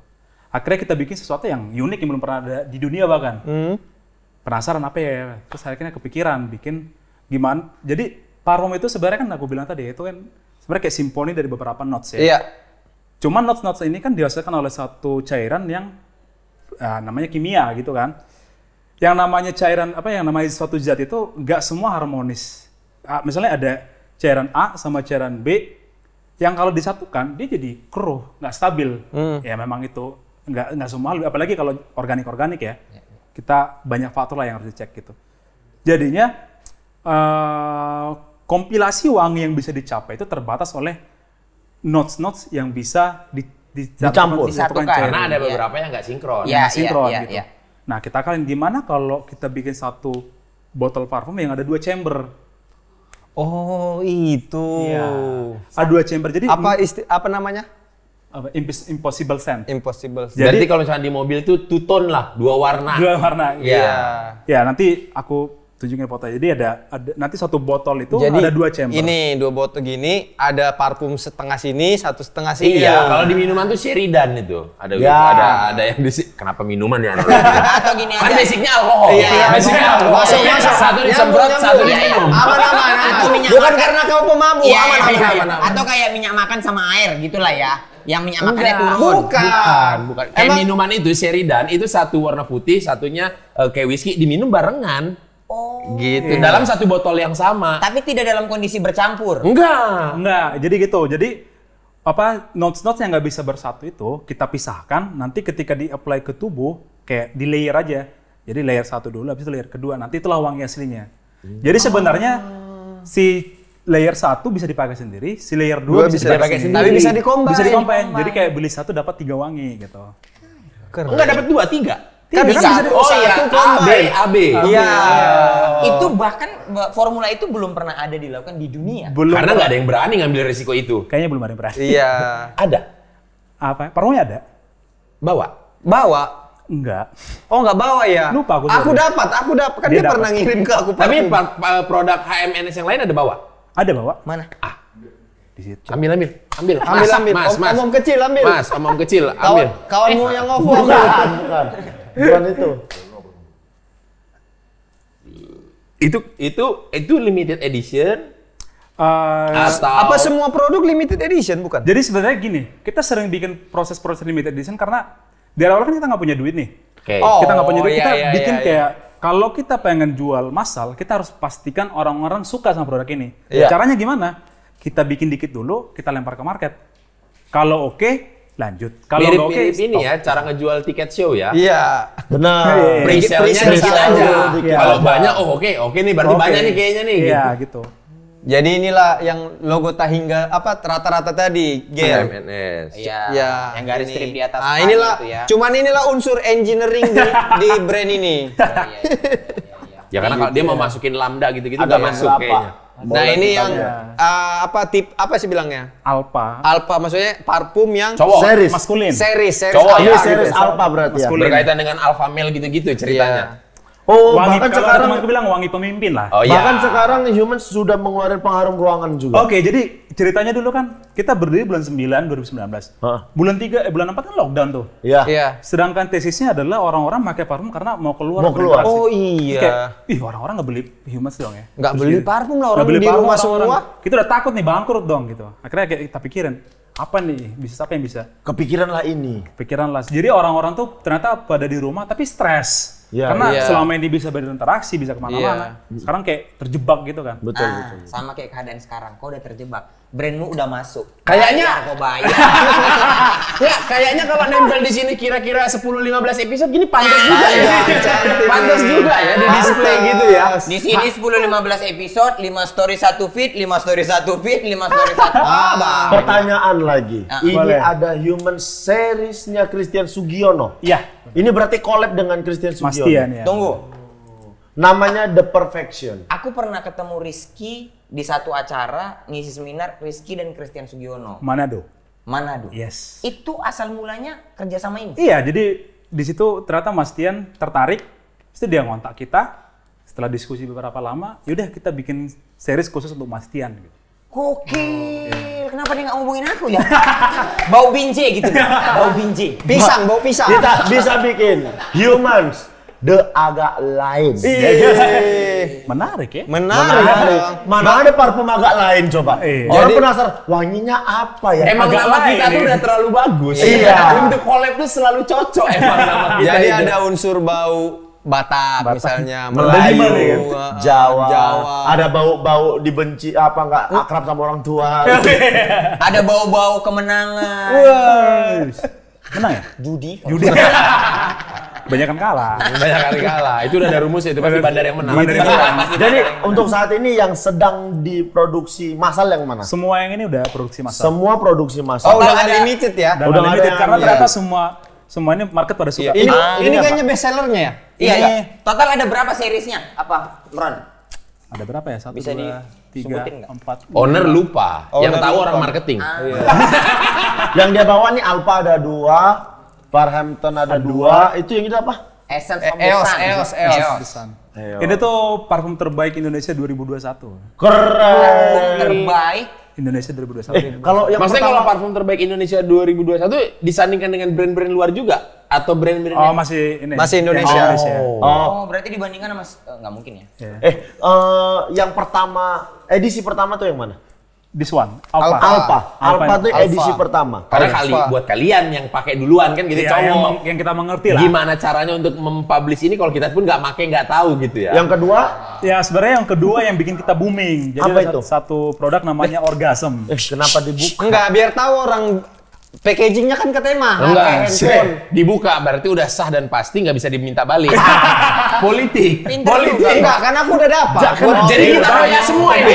Akhirnya kita bikin sesuatu yang unik yang belum pernah ada di dunia bahkan. Mm. Penasaran apa ya? Terus akhirnya kepikiran bikin gimana. Jadi parfum itu sebenarnya kan aku bilang tadi itu kan sebenarnya kayak simponi dari beberapa notes ya. Yeah Cuman notes-notes ini kan dihasilkan oleh satu cairan yang uh, namanya kimia gitu kan. Yang namanya cairan apa yang namanya suatu zat itu nggak semua harmonis. Uh, misalnya ada cairan A sama cairan B yang kalau disatukan dia jadi keruh, nggak stabil. Hmm. Ya memang itu nggak nggak semua apalagi kalau organik organik ya. ya. Kita banyak faktor lah yang harus dicek gitu. Jadinya uh, kompilasi wangi yang bisa dicapai itu terbatas oleh notes-notes yang bisa di, di, dicampur, kan disatukan. Karena ada iya. beberapa yeah. yang nggak sinkron. Yeah, iya, sinkron yeah, gitu. Yeah. Nah kita kalian gimana kalau kita bikin satu botol parfum yang ada dua chamber? Oh itu. Ya. Ada dua chamber. Jadi apa isti apa namanya? Apa, impossible scent. Impossible. Scent. Jadi, kalau misalnya di mobil itu two tone lah, dua warna. Dua warna. Iya. Yeah. Ya nanti aku tunjukin foto. Jadi ada, ada nanti satu botol itu Jadi, ada dua chamber. Ini dua botol gini, ada parfum setengah sini, satu setengah sini. Iya, ya. kalau di minuman tuh Sheridan itu. Ada ya. ada ada yang di kenapa minuman ya? Atau gini kan aja. basicnya alkohol. Iya, iya. basicnya alkohol. Masuk, iya, masuk. Satu disemprot, satu diminum. Aman, aman, minyak Bukan karena kamu pemabuk, iya, aman, aman, iya, aman, aman. Atau kayak minyak makan sama air gitulah ya yang minyak makan turun. Bukan. Bukan. bukan. Kayak Emang, minuman itu Sheridan itu satu warna putih, satunya eh, kayak whisky diminum barengan. Oh. Gitu. Yeah. Dalam satu botol yang sama. Tapi tidak dalam kondisi bercampur. Enggak. Enggak. Jadi gitu. Jadi apa notes-notes yang nggak bisa bersatu itu kita pisahkan. Nanti ketika di apply ke tubuh kayak di layer aja. Jadi layer satu dulu, habis itu layer kedua. Nanti itulah wangi aslinya. Jadi sebenarnya oh. si layer satu bisa dipakai sendiri, si layer dua bisa, bisa dipakai sendiri. Tapi bisa dikombin. Bisa dikombin. Jadi kayak beli satu dapat tiga wangi gitu. Enggak dapat dua, tiga. Kan, iya, kan bisa. bisa oh iya, AB, kan? AB. Iya. iya. Oh. Itu bahkan formula itu belum pernah ada dilakukan di dunia. Belum. Karena nggak ada yang berani ngambil resiko itu. Kayaknya belum ada yang berani. Iya. ada. Apa? Paruhnya ada. Bawa. Bawa. Enggak. Oh enggak bawa ya? Lupa aku. Aku dapat, aku dapat. Kan dia, dia pernah ngirim ke aku. Tapi produk HMNS yang lain ada bawa? Ada bawa. Mana? Ah. Di situ. Ambil, ambil. Ambil, ambil, mas, ambil. Mas, om, mas. Om, om kecil, ambil. Mas, om, om kecil, ambil. Kawan, kawanmu eh. yang ngofo. Bukan, bukan. Bukan itu. Itu itu itu limited edition. Uh, Atau... apa semua produk limited edition bukan? Jadi sebenarnya gini, kita sering bikin proses-proses limited edition karena dari awal kan kita nggak punya duit nih. Okay. Oh, kita nggak oh, punya duit, iya, kita iya, bikin iya, iya, kayak kalau kita pengen jual massal, kita harus pastikan orang-orang suka sama produk ini. Iya. Caranya gimana? Kita bikin dikit dulu, kita lempar ke market. Kalau oke, okay, lanjut. Kalau mirip, mirip okay, ini ya cara ngejual tiket show ya. Iya. Benar. Iya, iya, iya. Pre-sale-nya dikit aja. Ya, Kalau banyak oh oke, okay, oke okay nih berarti okay. banyak nih kayaknya nih Iya, gitu. gitu. Jadi inilah yang logo tahingga apa rata-rata tadi gear. Iya. Ya, yang garis ini. strip di atas. Ah inilah. Gitu ya. Cuman inilah unsur engineering di, di brand ini. ya, iya, iya, iya, ya. ya karena kalau dia mau masukin lambda gitu-gitu nggak masuk kayaknya. Nah, ini yang ya. uh, apa tip apa sih bilangnya? Alpha. Alpha maksudnya parfum yang cowok series maskulin. Series, series cowok alpha, iya. ya, series alpha berarti ya. Berkaitan dengan alpha male gitu-gitu ceritanya. Iya. Oh, wangi, bahkan sekarang aku bilang wangi pemimpin lah. Oh, iya. bahkan yeah. sekarang human sudah mengeluarkan pengharum ruangan juga. Oke, jadi ceritanya dulu kan kita berdiri bulan 9 2019. Huh? Bulan 3 eh bulan 4 kan lockdown tuh. Iya. Yeah. Yeah. Sedangkan tesisnya adalah orang-orang pakai parfum karena mau keluar. Mau keluar. Oh iya. Kayak, ih orang-orang nggak beli humans dong ya. Nggak beli parfum lah orang gak beli di rumah semua. Orang, kita udah takut nih bangkrut dong gitu. Akhirnya kita pikirin, apa nih bisa apa yang bisa kepikiran lah ini kepikiran lah jadi orang-orang tuh ternyata pada di rumah tapi stres Yeah. Karena yeah. selama ini bisa berinteraksi, bisa kemana-mana. Yeah. Sekarang kayak terjebak gitu kan. Betul, nah, betul. Sama kayak keadaan sekarang, kok udah terjebak brandmu udah masuk. Kayaknya kok bayar. ya, kayaknya kalau nempel di sini kira-kira 10 15 episode gini pantas ah, juga ya. ya. pantas juga ya di display gitu ya. Di sini 10 15 episode, 5 story 1 feed, 5 story 1 feed, 5 story 1. Ah, ah, bang. Pertanyaan lagi. Ah. Ini Boleh. ada human seriesnya Christian Sugiono. Iya. Ini berarti collab dengan Christian Sugiono. Pastian ya. Tunggu. Namanya The Perfection. Aku pernah ketemu Rizky di satu acara ngisi seminar Rizky dan Christian Sugiono. Manado. Manado. Yes. Itu asal mulanya kerjasama ini. Iya, jadi di situ ternyata Mas Tian tertarik, itu dia ngontak kita. Setelah diskusi beberapa lama, yaudah kita bikin series khusus untuk Mas Tian. Gitu. Oke. Kenapa dia nggak ngomongin aku ya? bau binje gitu. Bau binje. Pisang, bau pisang. Kita bisa bikin humans The agak iya. ya, ya. lain. Ya. Menarik, ya? Menarik. Menarik. Mana ada parfum agak lain coba? Iya. Orang Jadi, penasaran, wanginya apa ya? Emang agak nama kita kita tuh udah terlalu bagus. Iya. Untuk collab tuh selalu cocok emang nama kita. Jadi itu. ada unsur bau Batak, Batak misalnya Melayu, Melayu ya? Eh, eh, Jawa, Jawa, ada bau-bau dibenci apa nggak akrab sama orang tua, ada bau-bau kemenangan. Menang ya? Judi. Judi. Banyak kan kalah. Banyak kali kalah. Itu udah ada rumus itu pasti bandar yang menang. Bandar yang menang. Jadi untuk saat ini yang sedang diproduksi masal yang mana? Semua yang ini udah produksi masal. Semua produksi masal. Oh, udah unlimited ya? udah unlimited karena ternyata iya. semua semuanya market pada suka. Iya. Ini, ah, ini, ini iya, kayaknya best sellernya ya? Iya, iya. Total ada berapa seriesnya? Apa, Ron? Ada berapa ya? Satu, Bisa dua, di tiga, empat. Owner lupa. Owner yang tahu lupa. orang marketing. Ah. Iya. yang dia bawa nih Alpha ada dua, Farhampton ada, dua. dua. Itu yang itu apa? Essence eh, of Eos, Eos, Eos. Ini tuh parfum terbaik Indonesia 2021. Keren. Parfum terbaik Indonesia 2021. Eh, kalau yang Maksudnya pertama, kalau parfum terbaik Indonesia 2021 disandingkan dengan brand-brand luar juga atau brand-brand Oh, masih ini. Masih Indonesia. Oh. Oh. oh, berarti dibandingkan sama eh, nggak mungkin ya. Yeah. Eh, uh, yang pertama Edisi pertama tuh yang mana? This one, Alpha. Alpha. Alpha, Alpha, Alpha edisi pertama. Karena Alpha. kali buat kalian yang pakai duluan kan gitu ya, cowok. Yang, yang kita mengerti lah. Gimana caranya untuk mempublish ini kalau kita pun nggak pakai nggak tahu gitu ya. Yang kedua? Ya sebenarnya yang kedua yang bikin kita booming. Jadi Apa itu? Satu produk namanya Orgasm. Eh, kenapa dibuka? Enggak, biar tahu orang Packagingnya kan katanya mahal. Enggak, handphone. dibuka berarti udah sah dan pasti nggak bisa diminta balik. Politik. Pinter Politik. Juga. Enggak, karena aku udah dapat. Jangan, oh, jadi kita tanya semua ya. ini.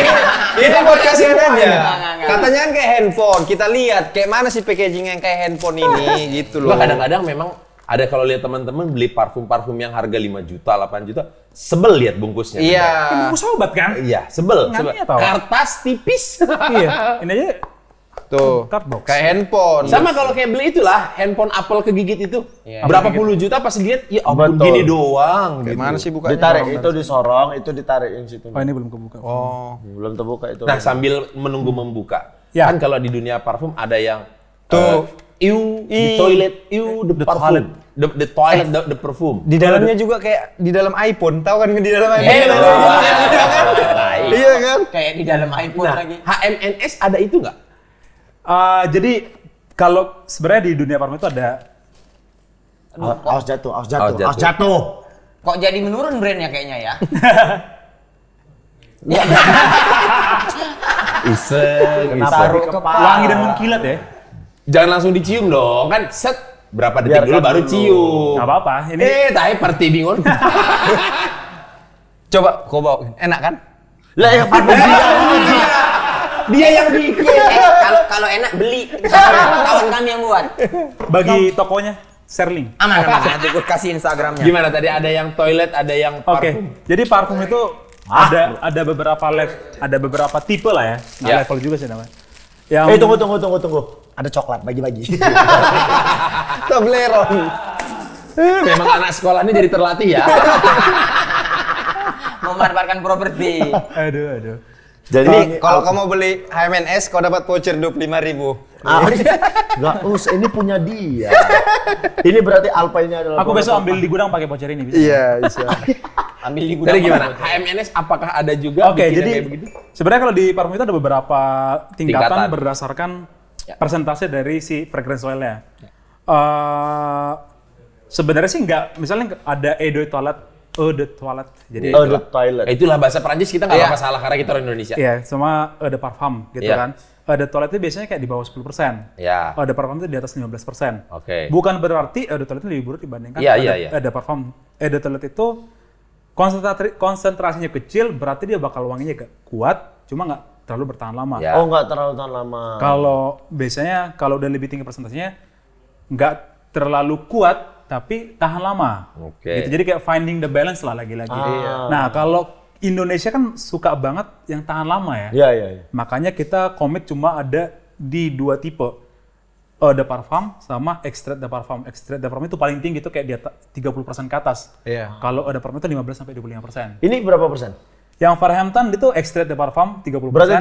Itu buat kasihan aja. Ya. Katanya kan kayak handphone, kita lihat kayak mana sih packaging yang kayak handphone ini gitu loh. Kadang-kadang memang ada kalau lihat teman-teman beli parfum-parfum yang harga 5 juta, 8 juta, sebel lihat bungkusnya. Iya. Kan bungkus obat kan? Iya, sebel. sebel. Kartas tipis. iya. Ini aja Tuh. Cardbox. Kayak handphone. Sama kalau kayak beli itulah handphone Apple kegigit itu. Ya, Berapa puluh juta pas gigit, ya ampun Betul. gini doang. Gimana gitu. sih bukanya? Ditarik orang itu disorong, itu ditarik di situ. Oh, ini belum kebuka. Oh, belum terbuka itu. Nah, sambil menunggu membuka. Ya. Kan kalau di dunia parfum ada yang tuh uh, iu, di toilet, iu eh, the, the parfum. Toilet. The, the toilet, eh, the, the perfume. Di dalamnya juga kayak di dalam iPhone, tahu kan di dalam iPhone. Iya kan? Kayak di dalam iPhone nah, lagi. HMNS ada itu nggak? Uh, jadi kalau sebenarnya di dunia parfum itu ada harus jatuh, harus jatuh, harus jatuh. jatuh. Kok jadi menurun brandnya kayaknya ya? Iya. iseng, kenapa iseng. Kepala. Wangi dan mengkilat ya? Jangan langsung dicium dong, kan set berapa detik Biarkan dulu baru dulu. cium. Nggak apa-apa. Ini... Eh, tapi party bingung. coba, kau bawa. Enak kan? Lah ya, dia. Iya dia yang bikin. Eh, kalau kalau enak beli. Kawan kami yang buat. Bagi tokonya Serling. Aman, aman. Nanti gue kasih Instagramnya. Gimana tadi ada yang toilet, ada yang parfum. Oke. Jadi parfum itu ah. ada ada beberapa level, ada beberapa tipe lah ya. Ada nah, ya. level juga sih namanya. Yang... Eh tunggu tunggu tunggu tunggu. Ada coklat bagi-bagi. Toblerone. Eh, memang anak sekolah ini jadi terlatih ya. Memanfaatkan properti. aduh aduh. Jadi kalau kamu beli HMNS kau dapat voucher lima ribu. Ah, oh, iya. gak us, ini punya dia. ini berarti alpainya adalah Aku besok ambil di gudang pakai voucher ini bisa. Iya, bisa. ambil di gudang. Jadi gimana? HMNS apakah ada juga Oke, jadi sebenarnya kalau di parfum itu ada beberapa tingkatan, berdasarkan ya. persentase dari si fragrance oil Ya. Uh, eh, sebenarnya sih enggak, misalnya ada Edo Toilet eau oh, de toilette. Jadi oh, eau de toilette. Eh, itulah bahasa Perancis kita nggak yeah. salah karena kita orang Indonesia. Iya, yeah, sama eau eh, de parfum gitu yeah. kan. Eau eh, de toilette itu biasanya kayak di bawah 10 persen. Yeah. Iya. Eau de parfum itu di atas 15 persen. Oke. Okay. Bukan berarti eau de toilette lebih buruk dibandingkan yeah, eau, yeah, yeah. eau de parfum. Eau de toilette itu konsentrasinya kecil, berarti dia bakal wanginya kuat, cuma nggak terlalu bertahan lama. Yeah. Oh, nggak terlalu tahan lama. Kalau biasanya kalau udah lebih tinggi persentasenya, nggak terlalu kuat, tapi tahan lama. Okay. Gitu. Jadi kayak finding the balance lah lagi-lagi. Ah. Iya. Nah, kalau Indonesia kan suka banget yang tahan lama ya. Iya, iya, ya. Makanya kita komit cuma ada di dua tipe. Uh, eh, the Parfum sama Extract the Parfum. Extract the Parfum itu paling tinggi itu kayak dia 30% ke atas. Iya. Kalau ada the Parfum itu 15 sampai 25%. Ini berapa persen? Yang Farhampton itu Extract the Parfum 30%. Berarti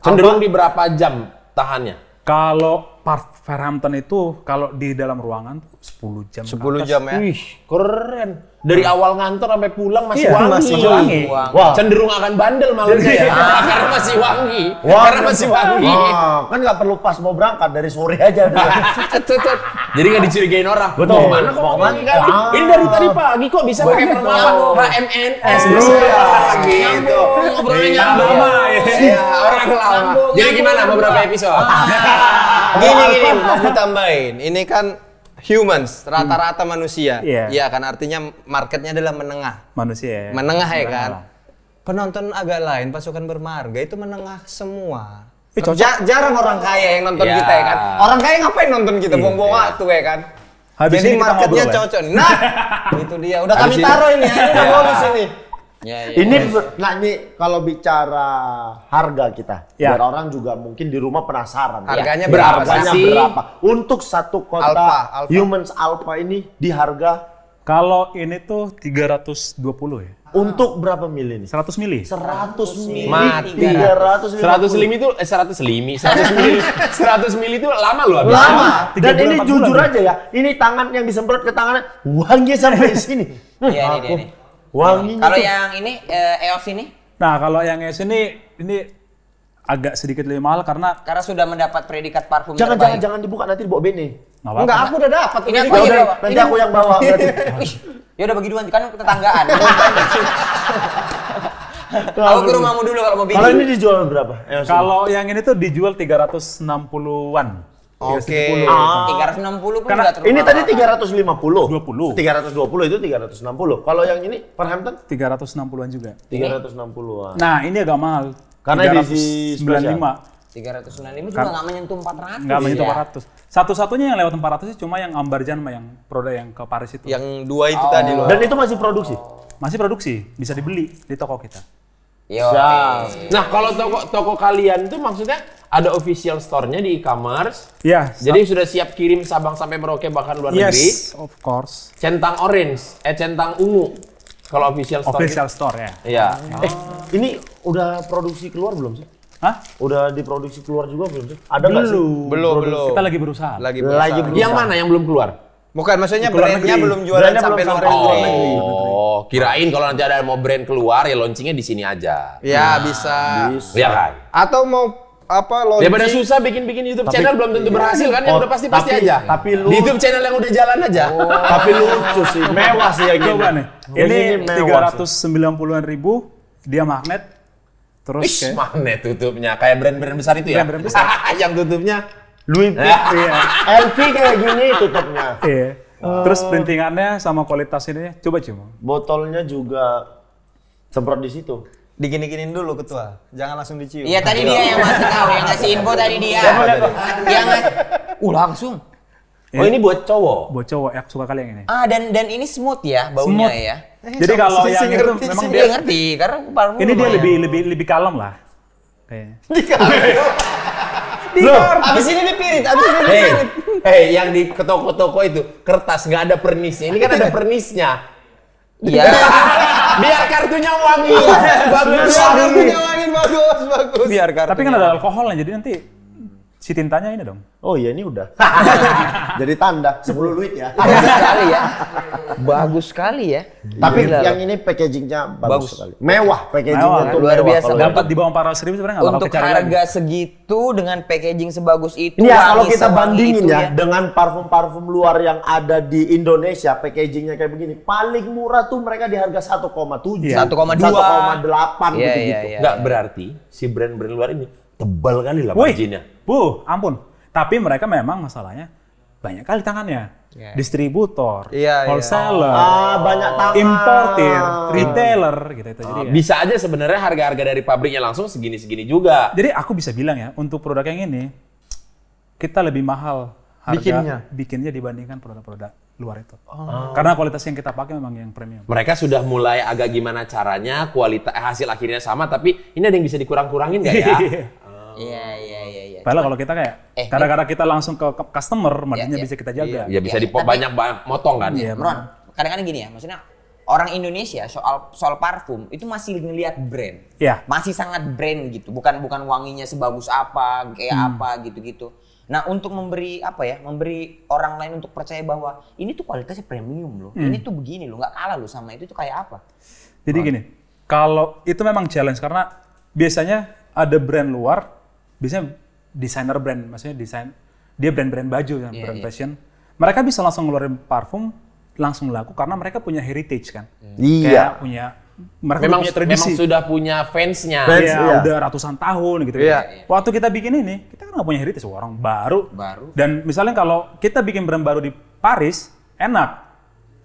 30%. Cenderung di berapa jam tahannya? Kalau Wolverhampton itu kalau di dalam ruangan 10 jam. 10 jam ya. Wih, keren dari awal ngantor sampai pulang masih iya, wangi. Masih iya. wangi. Wow. Cenderung akan bandel malamnya ya. Ah, karena masih wangi. Wow. Karena masih wangi. Wow. kan nggak perlu pas mau berangkat dari sore aja. Ah, Jadi nggak dicurigain orang. Betul. Mau mana kok mau wangi kan? Ah. Ini dari tadi pagi kok bisa pakai perempuan. HMNS bro. Gitu. Ngobrolnya iya. nyambung. Iya, orang lama. Jadi gimana beberapa episode? Gini gini mau ditambahin. Ini kan humans, hmm. rata-rata manusia. Iya. Yeah. kan artinya marketnya adalah menengah. Manusia iya. ya. Menengah ya kan. Penonton agak lain, pasukan bermarga itu menengah semua. Eh, ja jarang orang kaya yang nonton yeah. kita ya kan. Orang kaya ngapain nonton kita? Iya, Buang-buang yeah. waktu ya kan. Habis Jadi marketnya ya? cocok. Nah, itu dia. Udah Habis kami taruh ini, ini udah ya. iya. bagus ini. Ya, ya, Ini nah ini kalau bicara harga kita, ya. biar orang juga mungkin di rumah penasaran. Ya. Harganya ya. berapa Harganya sih? berapa? Untuk satu kota alpha, alpha. humans alpha ini di harga kalau ini tuh 320 ya. Untuk berapa mili nih? 100 mili. 100 mili. Mati. 300 100 eh, mili itu eh 100 mili. 100 mili. 100 mili itu lama loh habis. Lama. Dan ini jujur aja ya. Ini tangan yang disemprot ke tangannya wangi sampai sini. Iya, ini, ini. Wanginya. Kalau gitu. yang ini eh, EOS ini? Nah, kalau yang EOS ini ini agak sedikit lebih mahal karena karena sudah mendapat predikat parfum jangan terbaik. jangan jangan dibuka nanti dibawa Bene Nggak Enggak, aku udah dapat. Ini aku yang bawa. Nanti aku yang bawa. ya udah bagi dua kan tetanggaan. aku ke rumahmu dulu kalau mau bikin. Kalau ini dijual berapa? Kalau yang ini tuh dijual 360-an. Iya, Oke. Oh. Tiga ratus enam puluh pun Karena terlalu Ini tadi tiga ratus lima puluh. Tiga ratus dua puluh itu tiga ratus enam puluh. Kalau yang ini per Tiga ratus enam juga. Tiga ratus enam Nah ini agak mahal. Karena edisi sembilan lima. 395 juga kan- nggak menyentuh 400 Nggak menyentuh ya? 400. Satu-satunya yang lewat 400 sih cuma yang Ambarjan sama yang Proda yang ke Paris itu. Yang dua itu oh. tadi loh. Dan itu masih produksi? Oh. Masih produksi, bisa dibeli di toko kita. Yo. Nah, kalau toko toko kalian tuh maksudnya ada official store-nya di e-commerce. Ya. Yeah, jadi sudah siap kirim Sabang sampai Merauke bahkan luar yes, negeri. Yes, of course. Centang orange, eh centang ungu. Kalau official store. Official gitu. store ya. Iya. Oh. Eh, ini udah produksi keluar belum sih? Hah? Udah diproduksi keluar juga belum sih? Ada belum, sih? Belum, belum. Kita lagi berusaha. Lagi berusaha. Lagi berusaha. Yang mana yang belum keluar? Bukan, maksudnya brandnya negeri. belum jualan brandnya sampai luar negeri. Oh, kirain kalau nanti ada mau brand keluar ya launchingnya di sini aja. Ya, nah, bisa. bisa. Ya kan? Atau mau apa logik daripada susah bikin-bikin YouTube tapi, channel belum tentu iya. berhasil kan ya, oh, yang udah pasti-pasti aja. Tapi lu di YouTube channel yang udah jalan aja. Oh. tapi lucu sih, mewah sih ya coba nih. Oh, ini, tiga ratus sembilan an ribu dia magnet terus Ish, kayak magnet tutupnya kayak brand-brand besar itu ya. Brand -brand besar. yang tutupnya Louis Vuitton. iya. LV kayak gini tutupnya. Iya. Oh. Terus printingannya sama kualitas ini coba cuma. Botolnya juga semprot di situ digini-giniin dulu ketua jangan langsung dicium iya tadi dia yang masih tahu yang ngasih info tadi dia yang ngasih uh langsung Oh ini buat cowok? Buat cowok, ya, suka kalian ini. Ah dan dan ini smooth ya baunya smooth. ya. Eh, Jadi kalau yang itu memang dia ngerti karena parfum. Ini dia lebih lebih lebih kalem lah. Kayaknya. Di di Loh, abis ini dipirit, abis ini dipirit. yang di toko-toko itu kertas nggak ada pernisnya. Ini kan ada pernisnya. Iya. Biar kartunya wangi. bagus. Biar kartunya wangi bagus bagus. Biar kartunya. Tapi kan ada alkoholnya jadi nanti Si tintanya ini dong. Oh iya ini udah. Jadi tanda 10 luit ya. Iya, bagus sekali ya. Bagus sekali ya. Tapi Gila. yang ini packagingnya bagus, bagus. sekali. Mewah packagingnya tuh luar biasa. Dapat di bawah 400 ribu sebenarnya nggak bakal Untuk harga lagi. segitu dengan packaging sebagus itu. Iya kalau kita bandingin ya, ya, dengan parfum-parfum luar yang ada di Indonesia packagingnya kayak begini paling murah tuh mereka di harga satu iya. Satu koma koma tujuh. 1,7. 1,2. 1,8 gitu-gitu. Nggak iya. berarti si brand-brand luar ini tebal kali lah marginnya. Bu, ampun. Tapi mereka memang masalahnya banyak kali tangannya. Yeah. Distributor, yeah, iya. wholesaler, yeah. Oh. banyak tangan. importer, retailer gitu itu. Jadi ah, ya. Bisa aja sebenarnya harga-harga dari pabriknya langsung segini-segini juga. Jadi aku bisa bilang ya, untuk produk yang ini kita lebih mahal harga bikinnya, bikinnya dibandingkan produk-produk luar itu. Oh. Karena kualitas yang kita pakai memang yang premium. Mereka sudah mulai agak gimana caranya, kualitas hasil akhirnya sama, tapi ini ada yang bisa dikurang-kurangin nggak ya? Iya iya iya. iya. Padahal kalau kita kayak eh, karena karena kita langsung ke customer, marginnya iya, iya, bisa kita jaga. Iya, bisa iya, banyak banyak motong kan. Iya, Ron. Kadang-kadang gini ya, maksudnya orang Indonesia soal soal parfum itu masih ngelihat brand. Iya. Masih sangat brand gitu. Bukan bukan wanginya sebagus apa, kayak hmm. apa gitu-gitu. Nah, untuk memberi apa ya? Memberi orang lain untuk percaya bahwa ini tuh kualitasnya premium loh. Hmm. Ini tuh begini loh, nggak kalah loh sama itu tuh kayak apa. Jadi oh. gini, kalau itu memang challenge karena biasanya ada brand luar biasanya desainer brand, maksudnya desain dia brand-brand baju yang yeah, brand yeah. fashion. Mereka bisa langsung ngeluarin parfum langsung laku karena mereka punya heritage kan. Hmm. Iya. Yeah. punya mereka memang, punya tradisi. Memang sudah punya fansnya. Iya, Fans, ya, iya. udah ratusan tahun gitu. Iya. iya. Waktu kita bikin ini, kita kan nggak punya heritage. Orang baru. Baru. Dan misalnya kalau kita bikin brand baru di Paris, enak.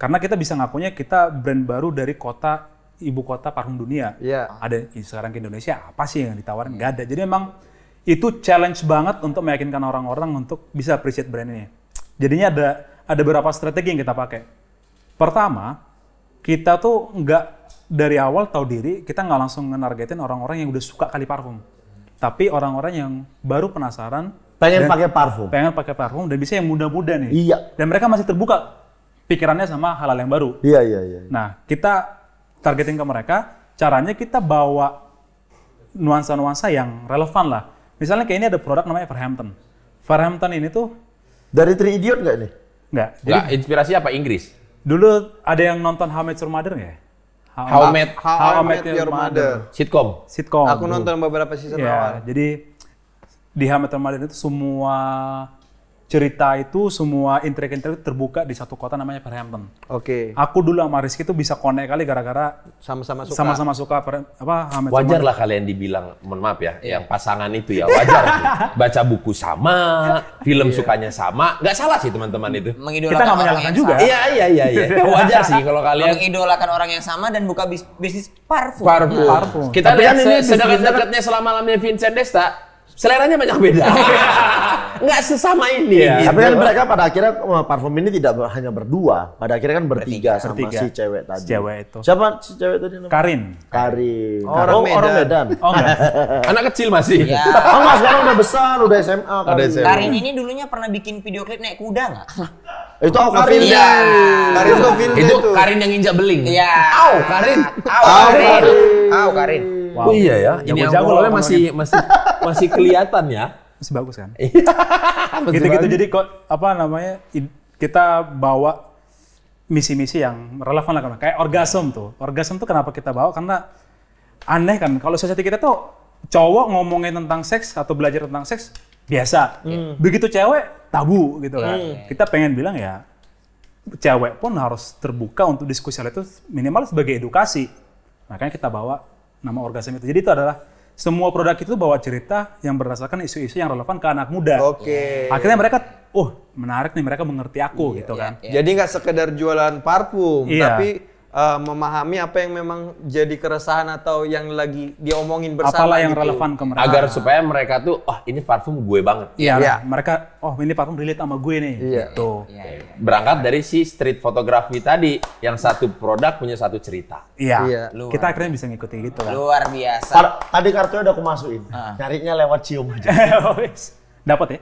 Karena kita bisa ngakunya kita brand baru dari kota ibu kota parfum dunia. Iya. Ada sekarang ke Indonesia apa sih yang ditawarin? Gak ada. Jadi emang itu challenge banget untuk meyakinkan orang-orang untuk bisa appreciate brand ini. Jadinya ada ada beberapa strategi yang kita pakai. Pertama, kita tuh nggak dari awal tahu diri, kita nggak langsung ngenargetin orang-orang yang udah suka kali parfum. Tapi orang-orang yang baru penasaran, pengen pakai parfum, pengen pakai parfum dan bisa yang muda-muda nih. Iya. Dan mereka masih terbuka pikirannya sama hal-hal yang baru. Iya, iya, iya. iya. Nah, kita targeting ke mereka, caranya kita bawa nuansa-nuansa yang relevan lah Misalnya kayak ini ada produk namanya Farhampton. Farhampton ini tuh dari Three Idiot nggak nih? Nggak. Jadi nah, inspirasi apa Inggris? Dulu ada yang nonton How I Met Your Mother nggak? Ya? How, How, I Met, Your, Mother. Mother. Sitcom. Sitcom. Aku dulu. nonton beberapa season yeah, awal. Jadi di How I Met Your Mother itu semua cerita itu semua intrik-intrik terbuka di satu kota namanya Perhampton. Oke. Okay. Aku dulu sama Rizky itu bisa connect kali gara-gara sama-sama suka. Sama-sama suka apa Hamed Wajar lah kalian dibilang mohon maaf ya, iya. yang pasangan itu ya wajar. Baca buku sama, film iya. sukanya sama, nggak salah sih teman-teman itu. Mengidolakan Kita nggak menyalahkan juga. Iya iya iya Ya. Wajar sih kalau kalian mengidolakan orang yang sama dan buka bis bisnis parfum. Parfum. parfum. Kita Tapi lihat kan ini sedekat dekatnya selama lamanya Vincent Desta, seleranya banyak beda. Enggak sesama ini. Ya, Gitu. Tapi kan mereka pada akhirnya parfum ini tidak hanya berdua, pada akhirnya kan bertiga, bertiga. sama bertiga. si cewek tadi. Si cewek itu. Siapa si cewek tadi namanya? Karin. Karin. Oh, Orang, oh, Medan. orang Medan. Oh, enggak. Anak kecil masih. Ya. Oh, enggak, sekarang udah besar, udah SMA. Karin. Udah SMA. Karin ini dulunya pernah bikin video klip naik kuda nggak? Itu aku Karin. Iya. Karin itu. Itu Karin yang injak beling. Iya. Au Karin. Au Karin. Au Karin. Wow. Oh iya ya. Ini jago loh masih masih masih kelihatan ya. Masih bagus kan? Iya. Gitu-gitu jadi kok apa namanya kita bawa misi-misi yang relevan lah kan kayak orgasm tuh. Orgasm tuh kenapa kita bawa karena aneh kan kalau society kita tuh cowok ngomongin tentang seks atau belajar tentang seks biasa. Hmm. Begitu cewek tabu gitu kan. Hmm. Kita pengen bilang ya cewek pun harus terbuka untuk diskusi hal itu minimal sebagai edukasi. Makanya kita bawa nama orgasme itu. Jadi itu adalah semua produk itu bawa cerita yang berdasarkan isu-isu yang relevan ke anak muda. Oke. Okay. Akhirnya mereka oh menarik nih mereka mengerti aku iya, gitu iya, kan. Iya. Jadi nggak sekedar jualan parfum, iya. tapi uh, memahami apa yang memang jadi keresahan atau yang lagi diomongin bersama. Apalah yang gitu. relevan ke mereka. Agar supaya mereka tuh, oh ini parfum gue banget. Iya. Ya. Mereka, oh ini parfum relate sama gue nih. Iya. Gitu. Ya, ya, ya. Berangkat dari si street photography tadi, yang satu produk punya satu cerita. Iya. ya. Kita akhirnya bisa ngikuti gitu kan. Luar biasa. Tar, tadi kartunya udah aku masukin. Uh. lewat cium aja. Oh, dapat ya?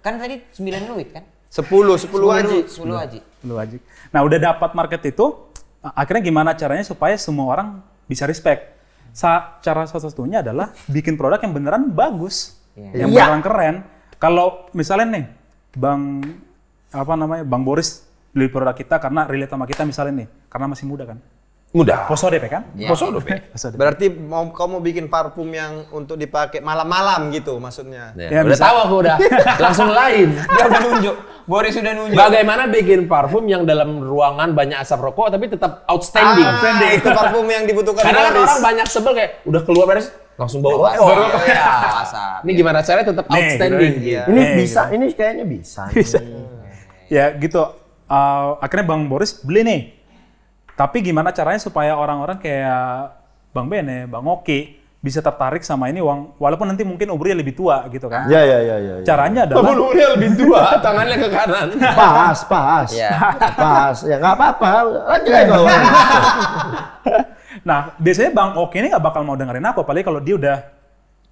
Kan tadi 9 duit kan? 10, 10, 10 aji. 10 iya. aji. 10 aji. Nah udah dapat market itu, akhirnya gimana caranya supaya semua orang bisa respect? Sa cara satu-satunya adalah bikin produk yang beneran bagus, yeah. yang iya. beneran keren. Kalau misalnya nih, Bang apa namanya, Bang Boris beli produk kita karena relate sama kita misalnya nih, karena masih muda kan mudah Poso DP kan? Ya. Poso DP. Berarti mau kau mau bikin parfum yang untuk dipakai malam-malam gitu maksudnya. Ya, ya udah bisa. tahu aku udah. Langsung lain. Dia udah nunjuk. Boris sudah nunjuk. Bagaimana bikin parfum yang dalam ruangan banyak asap rokok tapi tetap outstanding. Ah, Itu parfum yang dibutuhkan Karena kan Boris. orang banyak sebel kayak udah keluar Boris langsung bawa oh, oh, iya, iya. Ini gimana caranya tetap nih, outstanding. Iya. Ini nih, iya, bisa, gitu. ini kayaknya bisa. bisa. Ya gitu. Uh, akhirnya Bang Boris beli nih tapi gimana caranya supaya orang-orang kayak Bang Bene, ya, Bang Oki bisa tertarik sama ini uang walaupun nanti mungkin umurnya lebih tua gitu kan. Iya iya iya Ya. Caranya adalah umurnya lebih tua, tangannya ke kanan. Pas, pas. Ya. Pas. Ya nggak apa-apa. Lanjut aja. nah, nah biasanya Bang Oki ini nggak bakal mau dengerin aku paling kalau dia udah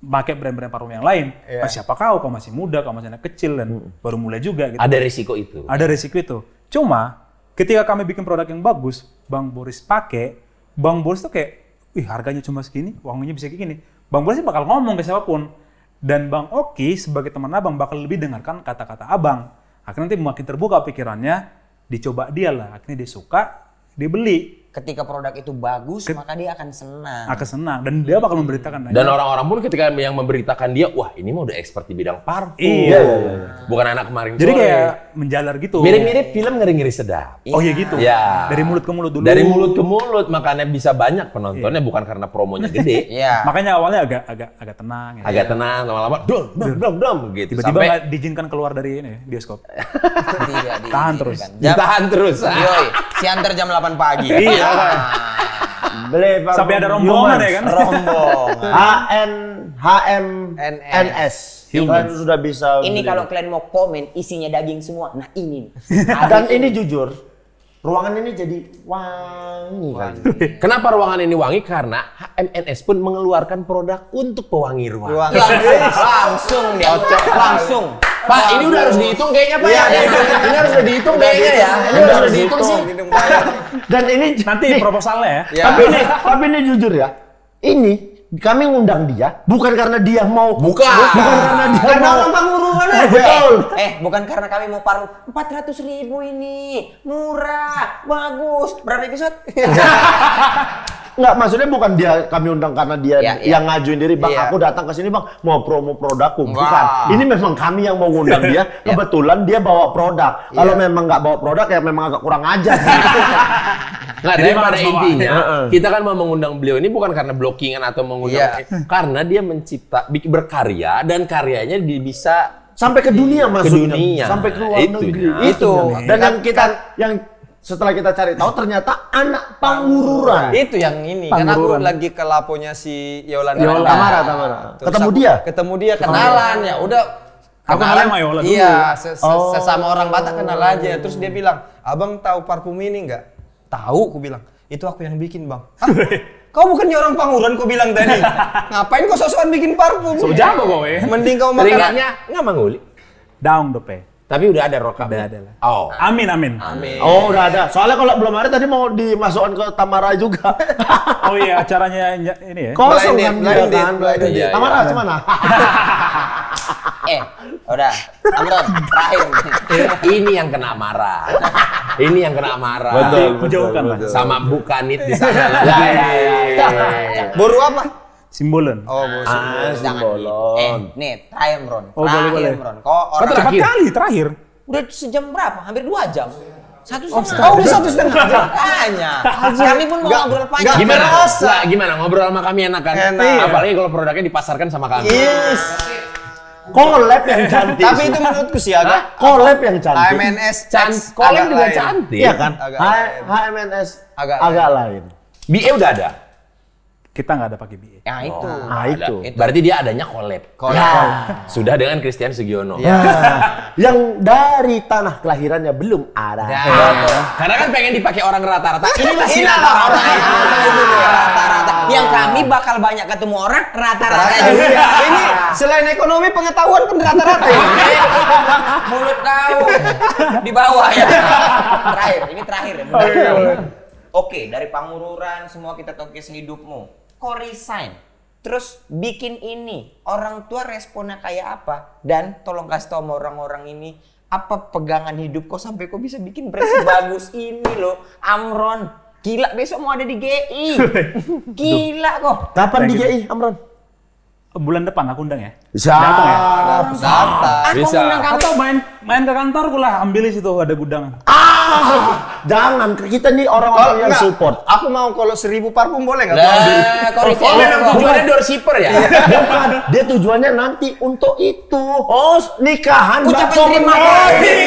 pakai brand-brand parfum yang lain. Ya. Mas siapa kau? Kau masih muda, kau masih anak kecil dan hmm. baru mulai juga gitu. Ada risiko itu. Ada risiko itu. Cuma ketika kami bikin produk yang bagus, Bang Boris pakai, Bang Boris tuh kayak, wih harganya cuma segini, uangnya bisa kayak gini. Bang Boris bakal ngomong ke siapapun. Dan Bang Oki sebagai teman abang bakal lebih dengarkan kata-kata abang. Akhirnya nanti makin terbuka pikirannya, dicoba dia lah. Akhirnya dia suka, dia beli ketika produk itu bagus Ket, maka dia akan senang akan senang dan dia bakal memberitakan dan orang-orang pun ketika yang memberitakan dia wah ini mah udah expert di bidang parfum iya, iya, iya, iya. bukan anak kemarin jadi sore. kayak menjalar gitu mirip-mirip film ngeri-ngeri sedap oh iya gitu ya dari mulut ke mulut dulu dari mulut ke mulut makanya bisa banyak penontonnya iya. bukan karena promonya gede iya makanya awalnya agak agak agak tenang gitu. agak tenang lama-lama dom dom dom gitu tiba-tiba nggak -tiba diizinkan keluar dari ini bioskop tahan terus tahan terus Yoi, siantar jam 8 pagi Iya. iya. Beli Sampai ada rombongan ya kan? Rombongan. M N S. Kalian sudah bisa. Ini kalau kalian mau komen isinya daging semua. Nah ini. Dan ini jujur, ruangan ini jadi wangi. Kan? wangi. Kenapa ruangan ini wangi? Karena HMNS pun mengeluarkan produk untuk pewangi ruangan. Langsung, langsung, langsung. Pak, ini udah harus dihitung kayaknya Pak iya, ya. Iya. Ini harus udah dihitung kayaknya ya. Ini udah harus dihitung sih. Dan ini nanti proposalnya ya. Iya. Tapi ini tapi ini jujur ya. Ini kami ngundang dia bukan karena dia mau bukan bukan karena dia karena mau orang pengurungan aja. Eh, betul eh, eh bukan karena kami mau paruh empat ratus ribu ini murah bagus berapa episode Enggak, maksudnya bukan dia kami undang karena dia ya, yang ngajuin diri, Bang, ya. aku datang ke sini, Bang, mau promo produkku. Wow. Bukan. Ini memang kami yang mau undang dia, iya. kebetulan dia bawa produk. Kalau iya. memang nggak bawa produk ya memang agak kurang aja Nggak, Jadi pada intinya kita kan mau mengundang beliau ini bukan karena blockingan atau mengundang, karena dia mencipta berkarya dan karyanya bisa sampai ke dunia maksudnya, dunia. sampai ke luar itu, negeri. Kan. Itu. Dan yang kan kita kan yang setelah kita cari tahu ternyata anak pangururan Itu yang ini. Karena aku lagi ke laponya si Yolanda. Yola. Tamara, Tamara. ketemu dia. Ketemu dia kenalan ya. Udah Aku kenalan sama Yola dulu. Iya, ses oh. sesama orang Batak kenal aja. Terus dia bilang, "Abang tahu parfum ini enggak?" "Tahu," aku bilang. "Itu aku yang bikin, Bang." Kau bukannya orang Panguran kau bilang tadi. Ngapain kau sosokan bikin parfum? So jago kau, eh. Mending kau makan. Teringatnya enggak manguli. Daung dope. Tapi udah ada rokaat. Udah ada lah. Oh. Amin, amin. Amin. Oh, udah ada. Soalnya kalau belum ada tadi mau dimasukkan ke Tamara juga. oh iya, acaranya ini ya. Kosong kan blind kan. Iya, iya. Tamara ya. mana? eh, udah. Amron, terakhir. ini yang kena marah. Ini yang kena marah. Betul, betul, betul. Sama bukanit di sana. Ya, ya, ya. Buru apa? Simbolon. Oh, bos. Ah, Simbolon. Gitu. Eh, nih, terakhir Ron. Oh, terakhir, boleh, boleh. Ron. Kok orang terakhir. kali terakhir? Udah sejam berapa? Hampir dua jam. Satu oh, setengah. Oh, udah satu setengah jam. Tanya. kami pun mau ngobrol panjang. Gimana? Rasa. Gimana? Ngobrol sama kami enak kan? Enak. Iya. Apalagi kalau produknya dipasarkan sama kami. Yes. Kolab yang cantik. Tapi itu menurutku sih agak kolab yang cantik. HMNS cantik. Kolab juga cantik. Iya kan? HMNS agak lain. BE udah ada kita nggak ada pakai BA. Nah, ya, oh. itu. nah, itu. Berarti dia adanya collab. collab. Ya. Sudah dengan Christian Sugiono. Ya. Yang dari tanah kelahirannya belum ada. Ya. Ya. Karena kan pengen dipakai orang rata-rata. ini si rata-rata. Orang iya. rata-rata. Yang kami bakal banyak ketemu orang rata-rata juga. Iya. Ini selain ekonomi pengetahuan pun rata-rata. Iya. Mulut tahu di bawah ya. Terakhir, ini terakhir ya. Oh, Oke, dari Pangururan semua kita tokis hidupmu kok resign? Terus bikin ini, orang tua responnya kayak apa? Dan tolong kasih tau sama orang-orang ini, apa pegangan hidup kok sampai kok bisa bikin brand bagus ini loh, Amron. Gila, besok mau ada di GI. Gila kok. Kapan di GI, Amron? bulan depan aku undang ya. Bisa. Datang ya. Bisa. Aku undang kantor main main ke kantor lah ambil situ ada gudang. Ah! Jangan, kita nih orang-orang yang enggak, support. Aku mau kalau seribu parfum boleh nggak? Nah, kalau oh, tujuannya shipper ya? Bukan, iya. dia tujuannya nanti untuk itu. Oh, nikahan. Ucapan terima kasih.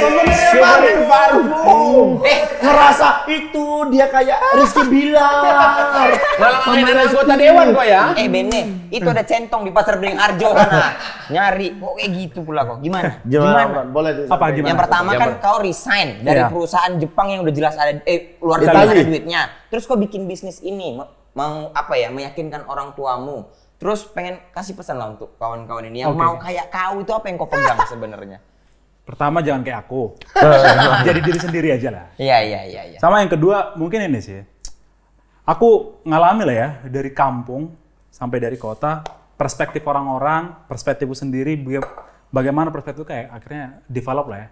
Sebenarnya parfum. Eh, ngerasa itu dia kayak Rizky Bilar. Malah mainan anggota dewan kok ya? Eh, Bene, itu ada centong di pasar Beling Arjo sana. Nyari, kok kayak gitu pula kok. Gimana? Gimana? Gimana? Boleh. Apa gimana? Yang pertama kan kau resign dari iya yeah. perusahaan Jepang yang udah jelas ada eh luar negeri ada duitnya. Terus kok bikin bisnis ini mau apa ya meyakinkan orang tuamu. Terus pengen kasih pesan lah untuk kawan-kawan ini yang okay. mau kayak kau itu apa yang kau pegang sebenarnya? Pertama jangan kayak aku. Jadi diri sendiri aja lah. Iya iya iya iya. Sama yang kedua mungkin ini sih. Aku ngalami lah ya dari kampung sampai dari kota perspektif orang-orang, perspektifku sendiri bagaimana perspektif kayak akhirnya develop lah ya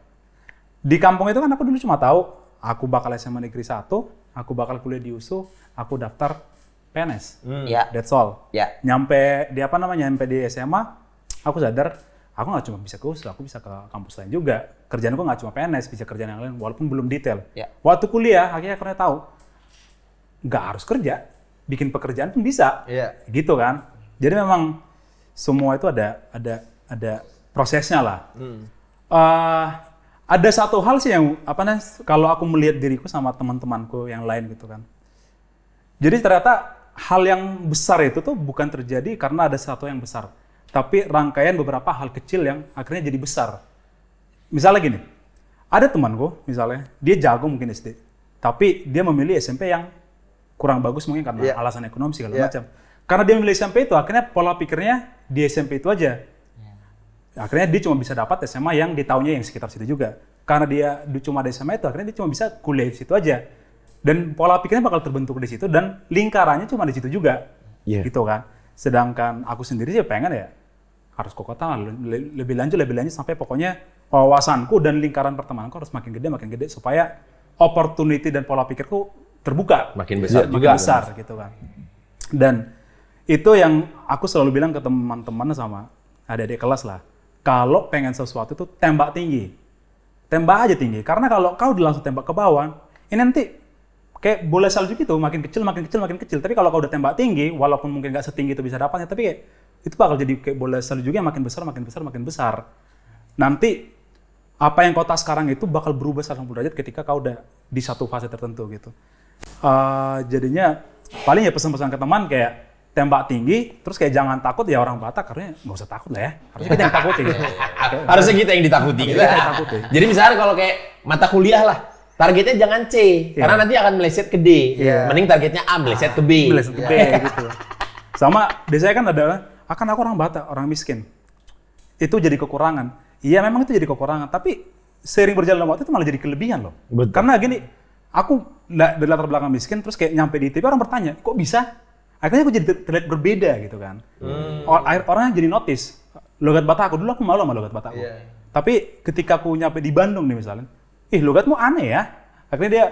di kampung itu kan aku dulu cuma tahu aku bakal SMA negeri satu, aku bakal kuliah di USU, aku daftar PNS. Hmm. Yeah. That's all. Yeah. Nyampe di apa namanya? Nyampe di SMA, aku sadar aku nggak cuma bisa ke USU, aku bisa ke kampus lain juga. Kerjaan aku nggak cuma PNS, bisa kerjaan yang lain walaupun belum detail. Yeah. Waktu kuliah akhirnya akhirnya tahu nggak harus kerja, bikin pekerjaan pun bisa. Yeah. Gitu kan? Jadi memang semua itu ada ada ada prosesnya lah. Hmm. Uh, ada satu hal sih yang apa nih kalau aku melihat diriku sama teman-temanku yang lain gitu kan. Jadi ternyata hal yang besar itu tuh bukan terjadi karena ada satu yang besar, tapi rangkaian beberapa hal kecil yang akhirnya jadi besar. Misalnya gini, ada temanku misalnya dia jago mungkin SD, tapi dia memilih SMP yang kurang bagus mungkin karena yeah. alasan ekonomi segala yeah. macam. Karena dia memilih SMP itu akhirnya pola pikirnya di SMP itu aja akhirnya dia cuma bisa dapat SMA yang di tahunnya yang sekitar situ juga karena dia cuma ada SMA itu akhirnya dia cuma bisa kuliah di situ aja dan pola pikirnya bakal terbentuk di situ dan lingkarannya cuma di situ juga yeah. gitu kan sedangkan aku sendiri sih pengen ya harus ke kota lebih lanjut lebih lanjut sampai pokoknya wawasanku dan lingkaran pertemananku harus makin gede makin gede supaya opportunity dan pola pikirku terbuka makin besar iya, makin juga besar kan? gitu kan dan itu yang aku selalu bilang ke teman-teman sama adik-adik kelas lah kalau pengen sesuatu itu tembak tinggi. Tembak aja tinggi. Karena kalau kau langsung tembak ke bawah, ini nanti kayak boleh salju gitu, makin kecil, makin kecil, makin kecil. Tapi kalau kau udah tembak tinggi, walaupun mungkin nggak setinggi itu bisa dapatnya, tapi kayak, itu bakal jadi kayak boleh salju juga makin besar, makin besar, makin besar. Nanti apa yang kota sekarang itu bakal berubah 180 derajat ketika kau udah di satu fase tertentu gitu. Uh, jadinya paling ya pesan-pesan ke teman kayak tembak tinggi, terus kayak jangan takut ya orang Batak karena nggak usah takut lah ya. Harusnya kita yang takuti. Harusnya kita yang ditakuti. Kita Jadi misalnya kalau kayak mata kuliah lah, targetnya jangan C yeah. karena nanti akan meleset ke D. Yeah. Mending targetnya A meleset ke B. Ah, meleset ke B iya. gitu. Sama di kan adalah akan aku orang Batak, orang miskin. Itu jadi kekurangan. Iya memang itu jadi kekurangan, tapi sering berjalan waktu itu malah jadi kelebihan loh. Betul. Karena gini, aku dari latar belakang miskin terus kayak nyampe di TV orang bertanya, kok bisa? akhirnya gue jadi terlihat berbeda gitu kan. Hmm. Or, orang jadi notice logat Batak aku dulu aku malu sama logat Batak aku. Yeah. Tapi ketika aku nyampe di Bandung nih misalnya, ih logatmu aneh ya. Akhirnya dia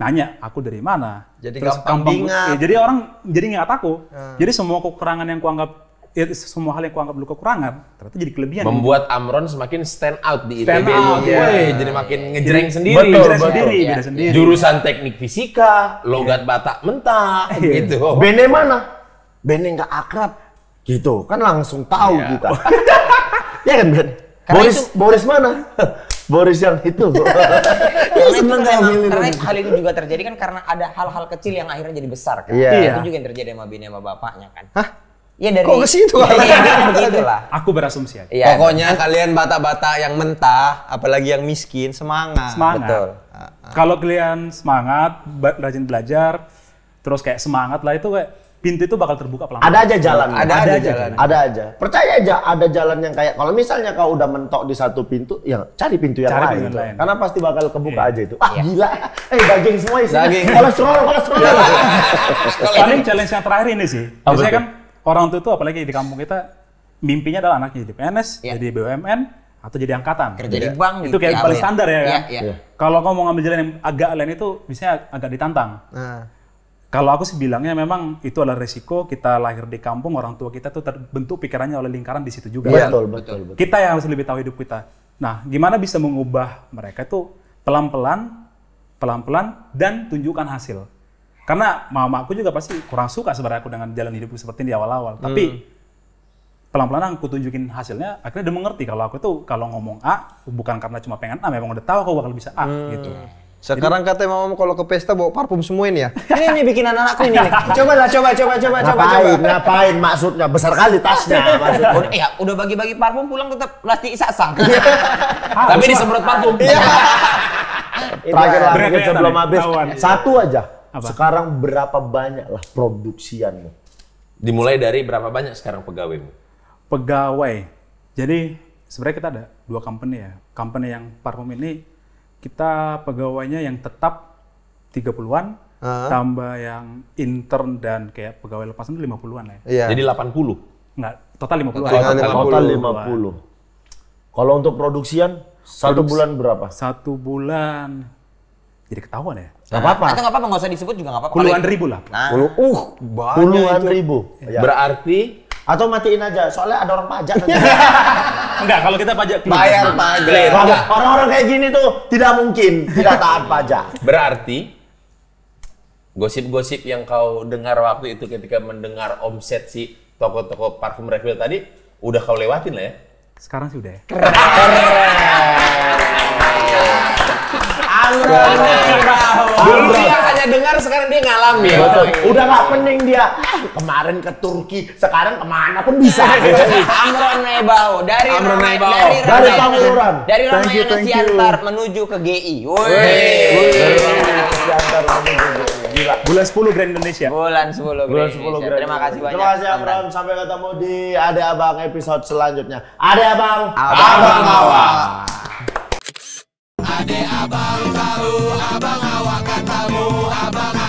nanya aku dari mana. Jadi Terus gampang ya, jadi orang jadi nggak aku. Hmm. Jadi semua kekurangan yang kuanggap ya, semua hal yang kuanggap lu kekurangan ternyata jadi kelebihan membuat ya. Amron semakin stand out di stand ITB out, ya. Woy, jadi makin ngejreng jadi, sendiri betul, betul. sendiri ya. sendiri jurusan teknik fisika logat yeah. batak mentah yeah. gitu oh. bene mana bene nggak akrab gitu kan langsung tahu yeah. kita ya kan Ben Boris itu, Boris mana Boris yang itu ya, seneng karena, karena hal itu juga terjadi kan karena ada hal-hal kecil yang akhirnya jadi besar kan yeah. itu juga yang terjadi sama Bini sama bapaknya kan Hah? Iya dari Kok ke situ? Iya, ya, ya, Aku berasumsi aja. Ya, Pokoknya betul. Iya. kalian bata-bata yang mentah, apalagi yang miskin, semangat. Semangat. Betul. Kalau kalian semangat, rajin belajar, terus kayak semangat lah itu kayak pintu itu bakal terbuka pelan. Ada aja jalan. Ada, ada, aja jalan. Ada aja. Percaya aja ada jalan yang kayak kalau misalnya kau udah mentok di satu pintu, ya cari pintu yang cari lain. Pintu lain. Karena pasti bakal kebuka yeah. aja itu. Ah yeah. gila. Eh hey, daging semua isinya. Daging. Kolesterol, kolesterol. Iya. Paling challenge yang terakhir ini sih. Oh, Biasanya kan orang tua itu apalagi di kampung kita mimpinya adalah anaknya jadi PNS, yeah. jadi BUMN atau jadi angkatan. Kerja di iya. bank itu kayak gitu. paling ya. standar ya, Yeah, kan. Iya. yeah. yeah. Kalau kamu mau ngambil jalan yang agak lain itu biasanya agak ditantang. Nah. Kalau aku sih bilangnya memang itu adalah resiko kita lahir di kampung orang tua kita tuh terbentuk pikirannya oleh lingkaran di situ juga. Iya. Betul, betul, betul. Kita yang harus lebih tahu hidup kita. Nah, gimana bisa mengubah mereka itu pelan-pelan, pelan-pelan dan tunjukkan hasil. Karena mamaku juga pasti kurang suka sebenarnya aku dengan jalan hidupku seperti di awal-awal. Hmm. Tapi pelan-pelan aku tunjukin hasilnya akhirnya dia mengerti kalau aku tuh kalau ngomong A bukan karena cuma pengen A memang udah tahu aku bakal bisa A hmm. gitu sekarang Jadi, kata mama kalau ke pesta bawa parfum semuain ya ini nih bikin anak-anakku ini coba lah coba coba coba ngapain, coba ngapain ngapain maksudnya besar kali tasnya maksudnya udah, iya, udah bagi-bagi parfum pulang tetap isak sasang iya. tapi disemprot parfum iya. terakhir lah coba ya, sebelum habis satu aja apa? Sekarang berapa banyak lah produksianmu? Dimulai dari berapa banyak sekarang pegawaimu? Pegawai. Jadi sebenarnya kita ada dua company ya. Company yang Parfum ini kita pegawainya yang tetap 30-an, uh -huh. tambah yang intern dan kayak pegawai lepas itu 50-an lah ya. Yeah. Jadi 80? Enggak, total 50 puluh Total, total, total 50. Kalau untuk produksian, satu bulan berapa? Satu bulan, jadi ketahuan ya? Gak apa-apa. Atau gak apa-apa, gak usah disebut juga gak apa-apa. Puluhan ribu lah. Nah. Puluh, uh, banyak Puluhan itu. ribu. Ya. Berarti atau matiin aja, soalnya ada orang pajak. Enggak, kalau kita pajak Bayar nah, pajak. Orang-orang kayak gini tuh tidak mungkin tidak taat pajak. Berarti gosip-gosip yang kau dengar waktu itu ketika mendengar omset si toko-toko parfum refill tadi udah kau lewatin lah ya? Sekarang sih udah ya. Keren. Dulu dia hanya dengar, sekarang dia ngalami. Ya. betul. Udah nggak pening dia. Kemarin ke Turki, sekarang kemana pun bisa. Amron Nebao dari Amron Nebao dari, dari Pangeran dari Ramayana Siantar menuju ke GI. Gila. Bulan 10 Grand Indonesia. Bulan 10 Grand Bulan 10 Indonesia. Grand Terima kasih banyak. Terima kasih Amron. Sampai ketemu di Ade Abang episode selanjutnya. Ade Abang. Abang, Abang, Abang. Abang. Ade abang tahu, abang awak katamu, abang